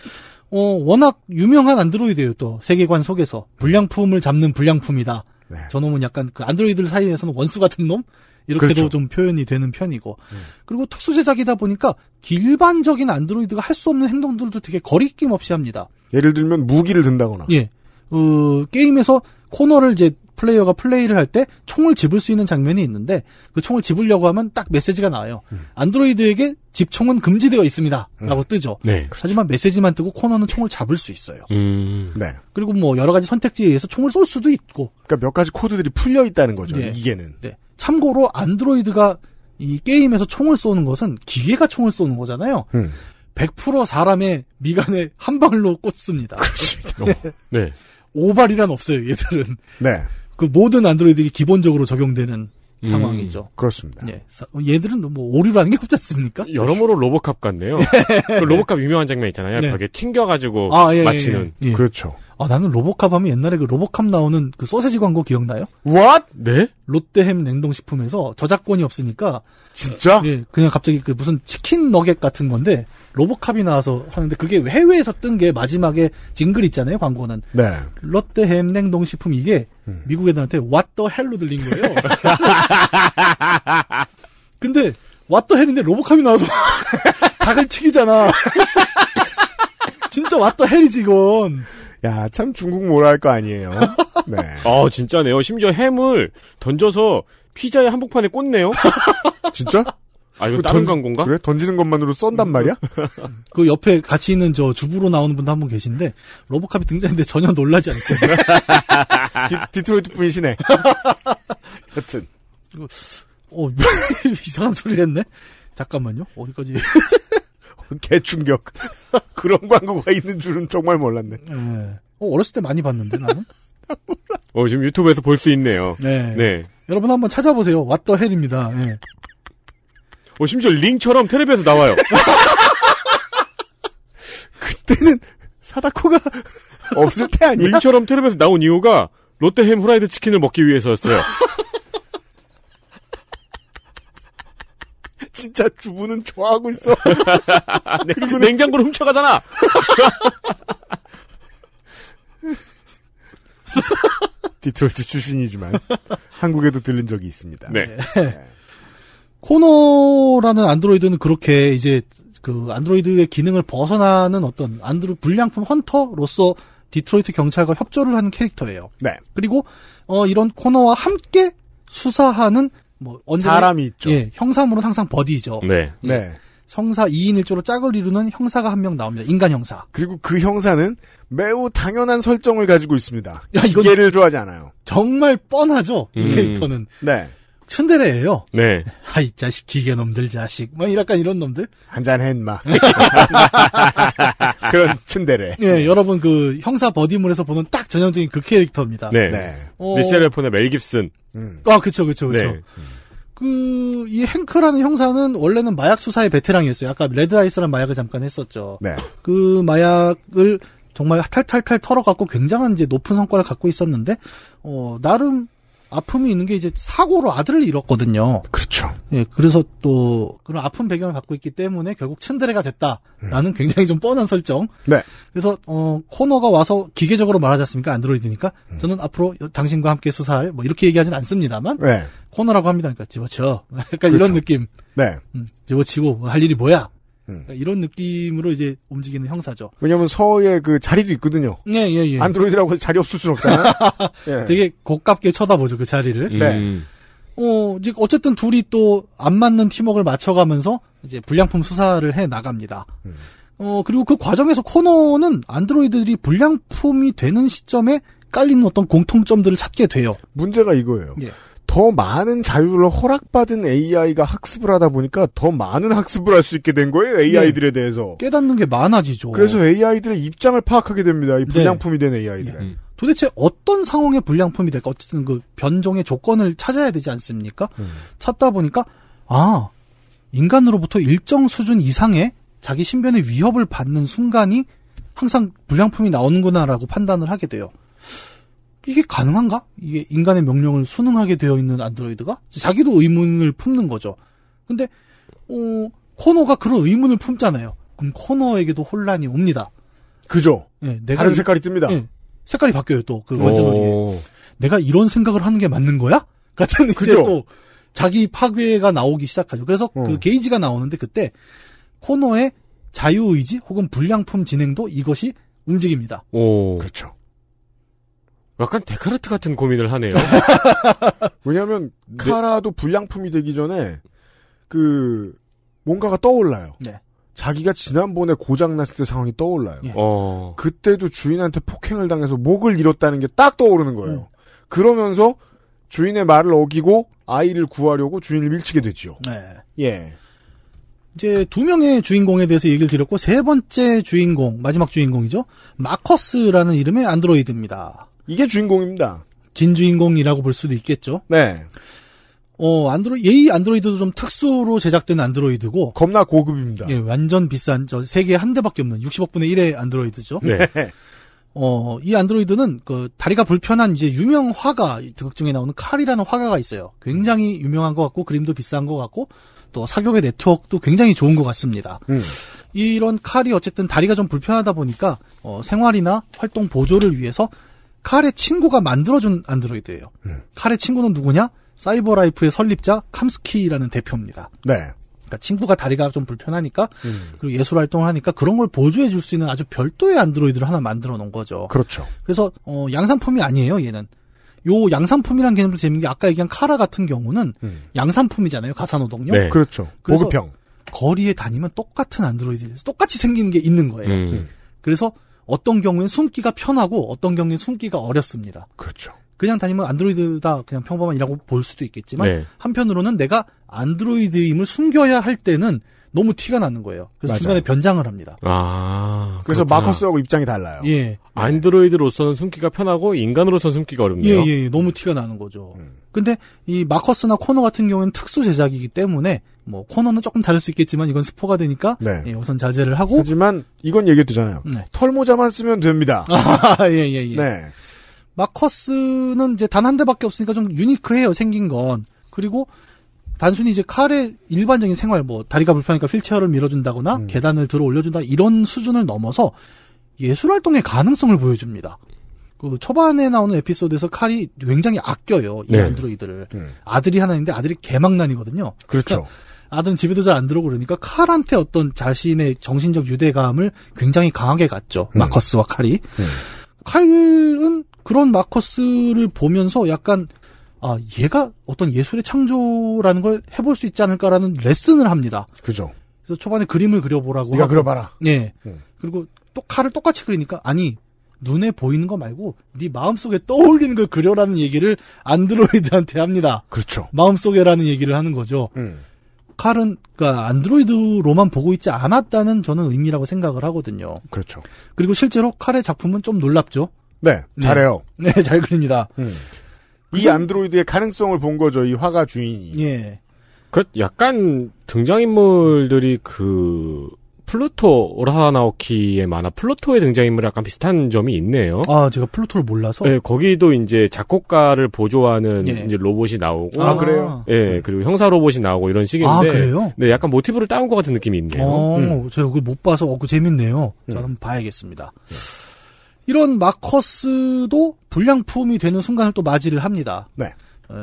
어, 워낙 유명한 안드로이드예요. 또 세계관 속에서 불량품을 잡는 불량품이다. 네. 저놈은 약간 그 안드로이드 사이에서는 원수 같은 놈 이렇게도 그렇죠. 좀 표현이 되는 편이고 음. 그리고 특수 제작이다 보니까 일반적인 안드로이드가 할 수 없는 행동들도 되게 거리낌 없이 합니다. 예를 들면 무기를 든다거나. 예. 어, 게임에서 코너를 이제 플레이어가 플레이를 할 때 총을 집을 수 있는 장면이 있는데 그 총을 집으려고 하면 딱 메시지가 나와요. 음. 안드로이드에게 집총은 금지되어 있습니다. 음. 라고 네. 뜨죠. 네. 하지만 메시지만 뜨고 코너는 총을 잡을 수 있어요. 음. 네. 그리고 뭐 여러 가지 선택지에 의해서 총을 쏠 수도 있고. 그러니까 몇 가지 코드들이 풀려 있다는 거죠. 네. 이게는. 네. 참고로 안드로이드가 이 게임에서 총을 쏘는 것은 기계가 총을 쏘는 거잖아요. 100% 음. 사람의 미간에 한 방울로 꽂습니다. 그렇습니다. 어. 네. 오발이란 없어요, 얘들은. 네. 그 모든 안드로이드에 기본적으로 적용되는 음, 상황이죠. 그렇습니다. 예. 사, 얘들은 뭐 오류라는 게 없지 않습니까? 여러모로 로봇캅 같네요. 예. 그로봇캅 유명한 장면 있잖아요. 네. 벽에 튕겨가지고 아, 예, 예 맞히는. 예, 예. 그렇죠. 아 나는 로봇캅 하면 옛날에 그로봇캅 나오는 그 소세지 광고 기억나요? What? 네? 롯데햄 냉동식품에서 저작권이 없으니까 진짜? 예, 그냥 갑자기 그 무슨 치킨 너겟 같은 건데 로보캅이 나와서 하는데 그게 해외에서 뜬 게 마지막에 징글 있잖아요 광고는 네. 롯데햄 냉동식품 이게 음. 미국 애들한테 왓 더 헬로 들린 거예요 근데 왓 더 헬인데 로보캅이 나와서 닭을 튀기잖아 진짜 왓 더 헬이지 이건 야참 중국 뭐라 할 거 아니에요 네. 아 진짜네요 심지어 햄을 던져서 피자의 한복판에 꽂네요 진짜? 아, 이거 그 다른 던, 광고인가? 그래? 던지는 것만으로 썬단 말이야? 그 옆에 같이 있는 저 주부로 나오는 분도 한 분 계신데, 로보캅이 등장했는데 전혀 놀라지 않습니다. 디, 트로이트 분이시네. 여튼. 어, 이상한 소리 했네? 잠깐만요. 어디까지. 개충격. 그런 광고가 있는 줄은 정말 몰랐네. 네. 어, 어렸을 때 많이 봤는데, 나는. 어, 지금 유튜브에서 볼 수 있네요. 네. 네. 여러분 한번 찾아보세요. 왓더 헬입니다. 네. 뭐 심지어 링처럼 테레비에서 나와요. 그때는 사다코가 없을 어, 때 아니야? 링처럼 테레비에서 나온 이유가 롯데햄 후라이드 치킨을 먹기 위해서였어요. 진짜 주부는 좋아하고 있어. 네, 그리고 냉장고를 훔쳐가잖아. 디트로이트 출신이지만 한국에도 들른 적이 있습니다. 네. 네. 코너라는 안드로이드는 그렇게 이제 그 안드로이드의 기능을 벗어나는 어떤 안드로 불량품 헌터로서 디트로이트 경찰과 협조를 하는 캐릭터예요. 네. 그리고 어 이런 코너와 함께 수사하는 뭐 언제나 사람이 있죠. 예, 형사물은 항상 버디죠. 네. 예, 네. 성사 2인 1조로 짝을 이루는 형사가 한 명 나옵니다. 인간 형사. 그리고 그 형사는 매우 당연한 설정을 가지고 있습니다. 야, 이건 예를 좋아하지 않아요. 정말 뻔하죠. 이 음. 캐릭터는. 네. 츤데레예요. 네. 아이 자식 기계놈들 자식. 뭐 약간 이런 놈들. 한잔 했마. 그런 츤데레. 네, 여러분 그 형사 버디물에서 보는 딱 전형적인 그 캐릭터입니다. 네. 네. 네. 어... 미셀레폰의 멜 깁슨. 음. 아, 그쵸, 그쵸, 그쵸. 네. 그, 이 행크라는 형사는 원래는 마약 수사의 베테랑이었어요. 아까 레드아이스라는 마약을 잠깐 했었죠. 네. 그 마약을 정말 탈탈탈 털어갖고 굉장한 이제 높은 성과를 갖고 있었는데, 어, 나름 아픔이 있는 게 이제 사고로 아들을 잃었거든요. 그렇죠. 예, 그래서 또 그런 아픈 배경을 갖고 있기 때문에 결국 츤드레가 됐다라는 음. 굉장히 좀 뻔한 설정. 네. 그래서 어 코너가 와서 기계적으로 말하지 않습니까? 안드로이드니까 음. 저는 앞으로 당신과 함께 수사할 뭐 이렇게 얘기하진 않습니다만 네. 코너라고 합니다. 그러니까 집어쳐. 약간 그렇죠. 이런 느낌. 네. 음, 집어치고 뭐 할 일이 뭐야? 음. 그러니까 이런 느낌으로 이제 움직이는 형사죠. 왜냐하면 서의 그 자리도 있거든요. 네, 예, 예. 안드로이드라고 해서 자리 없을 수 없잖아요. 예. 되게 고깝게 쳐다보죠 그 자리를. 음. 네. 음. 어, 이제 어쨌든 둘이 또 안 맞는 팀웍을 맞춰가면서 이제 불량품 수사를 해 나갑니다. 음. 어, 그리고 그 과정에서 코너는 안드로이드들이 불량품이 되는 시점에 깔리는 어떤 공통점들을 찾게 돼요. 문제가 이거예요. 예. 더 많은 자유를 허락받은 AI가 학습을 하다 보니까 더 많은 학습을 할 수 있게 된 거예요. AI들에 네. 대해서. 깨닫는 게 많아지죠. 그래서 AI들의 입장을 파악하게 됩니다. 이 네. 불량품이 네. 된 음. AI들의. 도대체 어떤 상황에 불량품이 될까? 어쨌든 그 변종의 조건을 찾아야 되지 않습니까? 음. 찾다 보니까 아, 인간으로부터 일정 수준 이상의 자기 신변의 위협을 받는 순간이 항상 불량품이 나오는구나라고 판단을 하게 돼요. 이게 가능한가? 이게 인간의 명령을 순응하게 되어 있는 안드로이드가? 자기도 의문을 품는 거죠. 근데, 어, 코너가 그런 의문을 품잖아요. 그럼 코너에게도 혼란이 옵니다. 그죠? 예, 내가 다른 색깔이 뜹니다. 예, 색깔이 바뀌어요, 또. 그 완전놀이에. 내가 이런 생각을 하는 게 맞는 거야? 같은 그죠? 이제 또 자기 파괴가 나오기 시작하죠. 그래서 어. 그 게이지가 나오는데 그때 코너의 자유의지 혹은 불량품 진행도 이것이 움직입니다. 오. 그렇죠. 약간 데카르트 같은 고민을 하네요. 왜냐하면 네. 카라도 불량품이 되기 전에 그 뭔가가 떠올라요. 네. 자기가 지난번에 고장났을 때 상황이 떠올라요. 예. 어. 그때도 주인한테 폭행을 당해서 목을 잃었다는 게 딱 떠오르는 거예요. 음. 그러면서 주인의 말을 어기고 아이를 구하려고 주인을 밀치게 되지요. 네. 예. 이제 두 명의 주인공에 대해서 얘기를 드렸고 세 번째 주인공, 마지막 주인공이죠. 마커스라는 이름의 안드로이드입니다. 이게 주인공입니다. 진주인공이라고 볼 수도 있겠죠. 네. 어, 안드로, 이 예이 안드로이드도 좀 특수로 제작된 안드로이드고. 겁나 고급입니다. 예, 완전 비싼, 저, 세계한 대밖에 없는 60억분의 1의 안드로이드죠. 네. 어, 이 안드로이드는 그 다리가 불편한 이제 유명 화가 극 중에 나오는 칼이라는 화가가 있어요. 굉장히 유명한 것 같고 그림도 비싼 것 같고 또 사격의 네트워크도 굉장히 좋은 것 같습니다. 음. 이런 칼이 어쨌든 다리가 좀 불편하다 보니까 어, 생활이나 활동 보조를 위해서 칼의 친구가 만들어준 안드로이드예요. 음. 칼의 친구는 누구냐? 사이버라이프의 설립자 캄스키라는 대표입니다. 네. 그러니까 친구가 다리가 좀 불편하니까 음. 그리고 예술 활동을 하니까 그런 걸 보조해 줄 수 있는 아주 별도의 안드로이드를 하나 만들어 놓은 거죠. 그렇죠. 그래서 어, 양산품이 아니에요. 얘는 요 양산품이란 개념도 재밌는 게 아까 얘기한 카라 같은 경우는 음. 양산품이잖아요. 가사노동력. 네. 그렇죠. 보급형. 거리에 다니면 똑같은 안드로이드 똑같이 생기는 게 있는 거예요. 음. 그래서 어떤 경우엔 숨기가 편하고 어떤 경우엔 숨기가 어렵습니다. 그렇죠. 그냥 다니면 안드로이드다 그냥 평범한이라고 볼 수도 있겠지만 네. 한편으로는 내가 안드로이드임을 숨겨야 할 때는 너무 티가 나는 거예요. 그래서 맞아요. 중간에 변장을 합니다. 아, 그래서 그렇구나. 마커스하고 입장이 달라요. 예. 안드로이드로서는 숨기가 편하고 인간으로서는 숨기가 어렵네요. 예, 예, 예, 너무 티가 나는 거죠. 음. 근데 이 마커스나 코너 같은 경우는 특수 제작이기 때문에 뭐 코너는 조금 다를 수 있겠지만 이건 스포가 되니까 네. 예, 우선 자제를 하고 하지만 이건 얘기했잖아요. 네. 털모자만 쓰면 됩니다. 아, 예, 예, 예. 네. 마커스는 이제 단 한 대밖에 없으니까 좀 유니크해요, 생긴 건. 그리고 단순히 이제 칼의 일반적인 생활, 뭐 다리가 불편하니까 휠체어를 밀어준다거나 음. 계단을 들어 올려준다 이런 수준을 넘어서 예술 활동의 가능성을 보여줍니다. 그 초반에 나오는 에피소드에서 칼이 굉장히 아껴요 이 네. 안드로이드를 네. 아들이 하나 있는데 아들이 개망난이거든요. 그렇죠. 그러니까 아들은 집에도 잘 안 들어오고 그러니까 칼한테 어떤 자신의 정신적 유대감을 굉장히 강하게 갖죠. 음. 마커스와 칼이. 음. 칼은 그런 마커스를 보면서 약간 아, 얘가 어떤 예술의 창조라는 걸 해볼 수 있지 않을까라는 레슨을 합니다. 그죠. 그래서 초반에 그림을 그려보라고. 네가 하고, 그려봐라. 예. 음. 그리고 또 칼을 똑같이 그리니까 아니 눈에 보이는 거 말고 네 마음속에 떠올리는 걸 그려라는 얘기를 안드로이드한테 합니다. 그렇죠. 마음속에라는 얘기를 하는 거죠. 음. 칼은 그러니까 안드로이드로만 보고 있지 않았다는 저는 의미라고 생각을 하거든요. 그렇죠. 그리고 실제로 칼의 작품은 좀 놀랍죠. 네, 잘해요. 네, 네잘 그립니다. 음. 이 안드로이드의 가능성을 본 거죠. 이 화가 주인이. 예. 그 약간 등장인물들이 그 플루토 오라나오키의 만화 플루토의 등장인물이 약간 비슷한 점이 있네요. 아 제가 플루토를 몰라서. 네 거기도 이제 작곡가를 보조하는 예. 이제 로봇이 나오고. 아 그래요. 예 네, 그리고 형사 로봇이 나오고 이런 식인데. 아 그래요? 네 약간 모티브를 따온 것 같은 느낌이 있네요. 어 아, 음. 제가 그걸 못 봐서 어, 그 재밌네요. 음. 자 한번 봐야겠습니다. 네. 이런 마커스도 불량품이 되는 순간을 또 맞이를 합니다. 네. 에,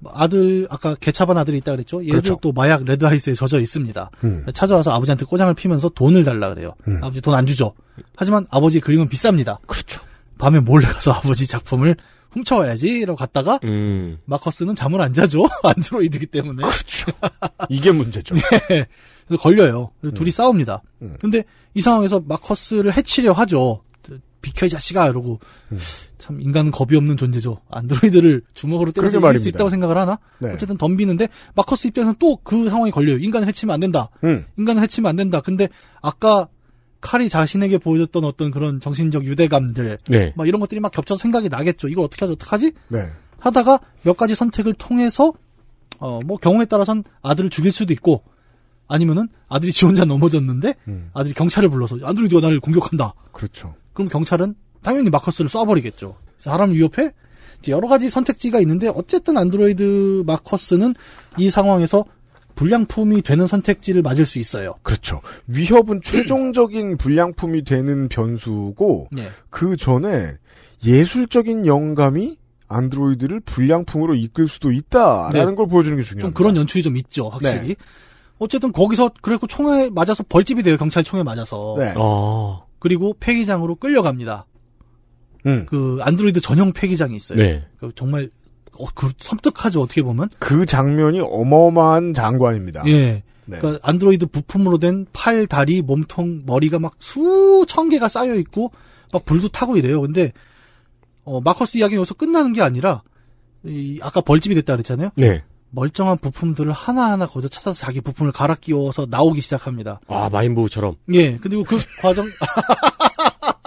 뭐 아들 아까 개차반 아들이 있다 그랬죠. 얘도 그렇죠. 또 마약 레드하이스에 젖어 있습니다. 음. 찾아와서 아버지한테 꼬장을 피면서 돈을 달라 그래요. 음. 아버지 돈 안 주죠. 하지만 아버지 그림은 비쌉니다. 그렇죠. 밤에 몰래 가서 아버지 작품을 훔쳐와야지 이러고 갔다가 음. 마커스는 잠을 안 자죠. 안드로이드기 이 때문에. 그렇죠. 이게 문제죠. 네. 그래서 걸려요. 그래서 음. 둘이 싸웁니다. 음. 근데 이 상황에서 마커스를 해치려 하죠. 비켜 이 자식아 이러고 음. 참 인간은 겁이 없는 존재죠. 안드로이드를 주먹으로 때려서 이수 있다고 생각을 하나? 네. 어쨌든 덤비는데 마커스 입장에서는 또 그 상황이 걸려요. 인간을 해치면 안 된다. 음. 인간을 해치면 안 된다. 근데 아까 칼이 자신에게 보여줬던 어떤 그런 정신적 유대감들 네. 막 이런 것들이 막 겹쳐서 생각이 나겠죠. 이걸 어떻게 하지? 어떡하지? 네. 하다가 몇 가지 선택을 통해서 어뭐 경우에 따라선 아들을 죽일 수도 있고 아니면은 아들이 지 혼자 넘어졌는데 음. 아들이 경찰을 불러서 안드로이드가 나를 공격한다. 그렇죠. 그럼 경찰은 당연히 마커스를 쏴버리겠죠. 사람 위협해? 여러 가지 선택지가 있는데 어쨌든 안드로이드 마커스는 이 상황에서 불량품이 되는 선택지를 맞을 수 있어요. 그렇죠. 위협은 최종적인 불량품이 되는 변수고 네. 그 전에 예술적인 영감이 안드로이드를 불량품으로 이끌 수도 있다라는 네. 걸 보여주는 게 중요합니다. 좀 그런 연출이 좀 있죠, 확실히. 네. 어쨌든 거기서 그래고 총에 맞아서 벌집이 돼요 경찰 총에 맞아서. 네. 어. 그리고 폐기장으로 끌려갑니다. 음. 그 안드로이드 전용 폐기장이 있어요. 네. 그 정말 어, 그 섬뜩하죠 어떻게 보면. 그 장면이 어마어마한 장관입니다. 예. 네. 그러니까 안드로이드 부품으로 된 팔, 다리, 몸통, 머리가 막 수천 개가 쌓여 있고 막 불도 타고 이래요. 근데 어, 마커스 이야기는 여기서 끝나는 게 아니라 이 아까 벌집이 됐다 그랬잖아요. 네. 멀쩡한 부품들을 하나하나 거기서 찾아서 자기 부품을 갈아 끼워서 나오기 시작합니다. 아, 마인부처럼 예. 그리고 그 과정.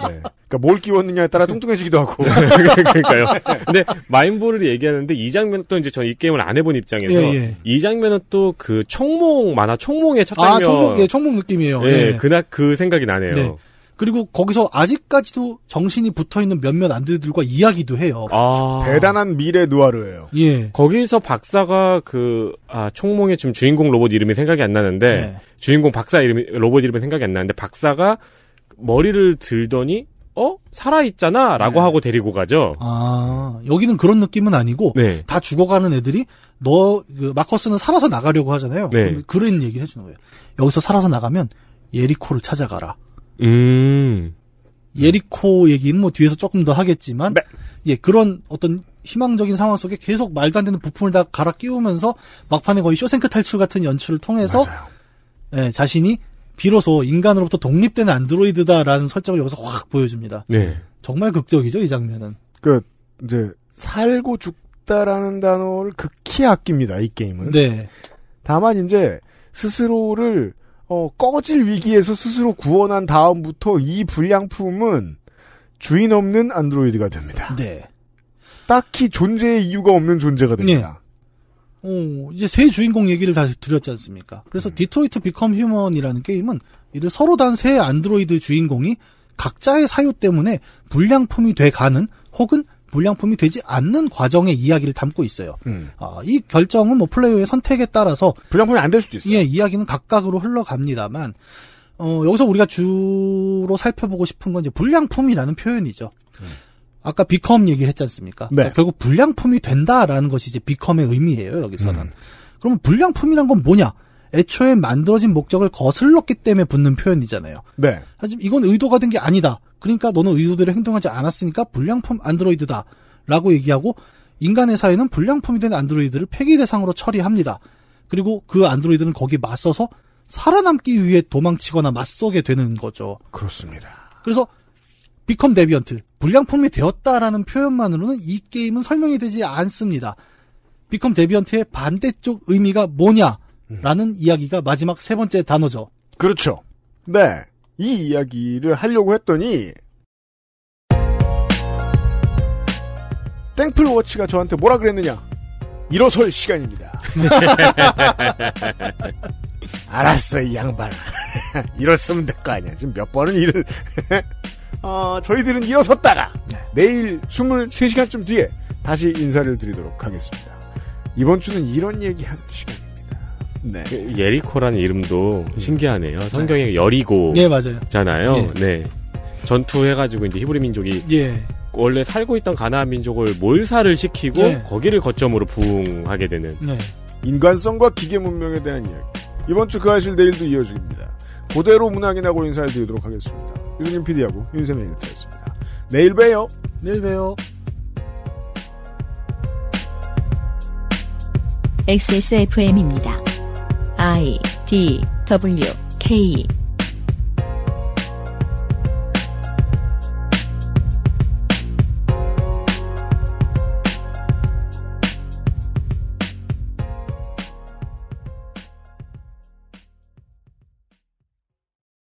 네. 그러니까 뭘 끼웠느냐에 따라 뚱뚱해지기도 하고. 네, 그러니까요. 근데 마인부를 얘기하는데 이 장면 또 이제 전 이 게임을 안 해본 입장에서 예, 예. 이 장면은 또 그 총몽 만화 총몽의 첫 아, 장면. 아, 총몽, 예, 총몽 느낌이에요. 예, 예. 그그 생각이 나네요. 네. 그리고 거기서 아직까지도 정신이 붙어 있는 몇몇 안드들과 이야기도 해요. 아... 대단한 미래 누아르예요. 예. 거기서 박사가 그 아, 총몽의 지금 주인공 로봇 이름이 생각이 안 나는데 네. 주인공 박사 이름이 로봇 이름이 생각이 안 나는데 박사가 머리를 들더니 어 살아있잖아라고 네. 하고 데리고 가죠. 아 여기는 그런 느낌은 아니고 네. 다 죽어가는 애들이 너그 마커스는 살아서 나가려고 하잖아요. 네. 그런 얘기를 해주는 거예요. 여기서 살아서 나가면 예리코를 찾아가라. 음. 예리코 얘기는 뭐 뒤에서 조금 더 하겠지만 네. 예 그런 어떤 희망적인 상황 속에 계속 말도 안 되는 부품을 다 갈아 끼우면서 막판에 거의 쇼생크 탈출 같은 연출을 통해서 예, 자신이 비로소 인간으로부터 독립된 안드로이드다라는 설정을 여기서 확 보여줍니다. 네. 정말 극적이죠 이 장면은. 그 이제 살고 죽다라는 단어를 극히 아낍니다 이 게임은. 네. 다만 이제 스스로를 어, 꺼질 위기에서 스스로 구원한 다음부터 이 불량품은 주인 없는 안드로이드가 됩니다. 네. 딱히 존재의 이유가 없는 존재가 됩니다. 네. 어, 이제 새 주인공 얘기를 다시 드렸지 않습니까? 그래서 음. 디트로이트 비컴 휴먼이라는 게임은 이들 서로 단 새 안드로이드 주인공이 각자의 사유 때문에 불량품이 돼가는 혹은 불량품이 되지 않는 과정의 이야기를 담고 있어요. 음. 아, 이 결정은 뭐 플레이어의 선택에 따라서 불량품이 안 될 수도 있어요. 예, 이야기는 각각으로 흘러갑니다만 어, 여기서 우리가 주로 살펴보고 싶은 건 이제 불량품이라는 표현이죠. 음. 아까 비컴 얘기했지 않습니까? 네. 그러니까 결국 불량품이 된다라는 것이 이제 비컴의 의미예요. 여기서는. 음. 그러면 불량품이란 건 뭐냐? 애초에 만들어진 목적을 거슬렀기 때문에 붙는 표현이잖아요. 네. 하지만 이건 의도가 된 게 아니다. 그러니까 너는 의도대로 행동하지 않았으니까 불량품 안드로이드다. 라고 얘기하고 인간의 사회는 불량품이 된 안드로이드를 폐기 대상으로 처리합니다. 그리고 그 안드로이드는 거기 맞서서 살아남기 위해 도망치거나 맞서게 되는 거죠. 그렇습니다. 그래서 비컴 데비언트 불량품이 되었다라는 표현만으로는 이 게임은 설명이 되지 않습니다. 비컴 데비언트의 반대쪽 의미가 뭐냐? 라는 이야기가 마지막 세 번째 단어죠. 그렇죠. 네. 이 이야기를 하려고 했더니 땡플워치가 저한테 뭐라 그랬느냐? 일어설 시간입니다. 알았어, 이 양반. 일었으면 될 거 아니야. 지금 몇 번은 일을. 어, 저희들은 일어섰다가 네. 내일 23시간쯤 뒤에 다시 인사를 드리도록 하겠습니다. 이번 주는 이런 얘기 하는 시간 입니다 네. 그 예리코라는 이름도 신기하네요. 성경에 네. 여리고. 예, 네, 맞아요.잖아요. 예. 네. 네. 전투해가지고 이제 히브리 민족이. 예. 원래 살고 있던 가나안 민족을 몰살을 시키고 예. 거기를 거점으로 부흥하게 되는 네. 인간성과 기계 문명에 대한 이야기. 이번 주그 아실 내일도 이어집니다. 고대로 문학인하고 인사를 드리도록 하겠습니다. 유승민 PD하고 윤세민 일타였습니다. 내일 봬요. 내일 봬요. XSFM입니다. I D W K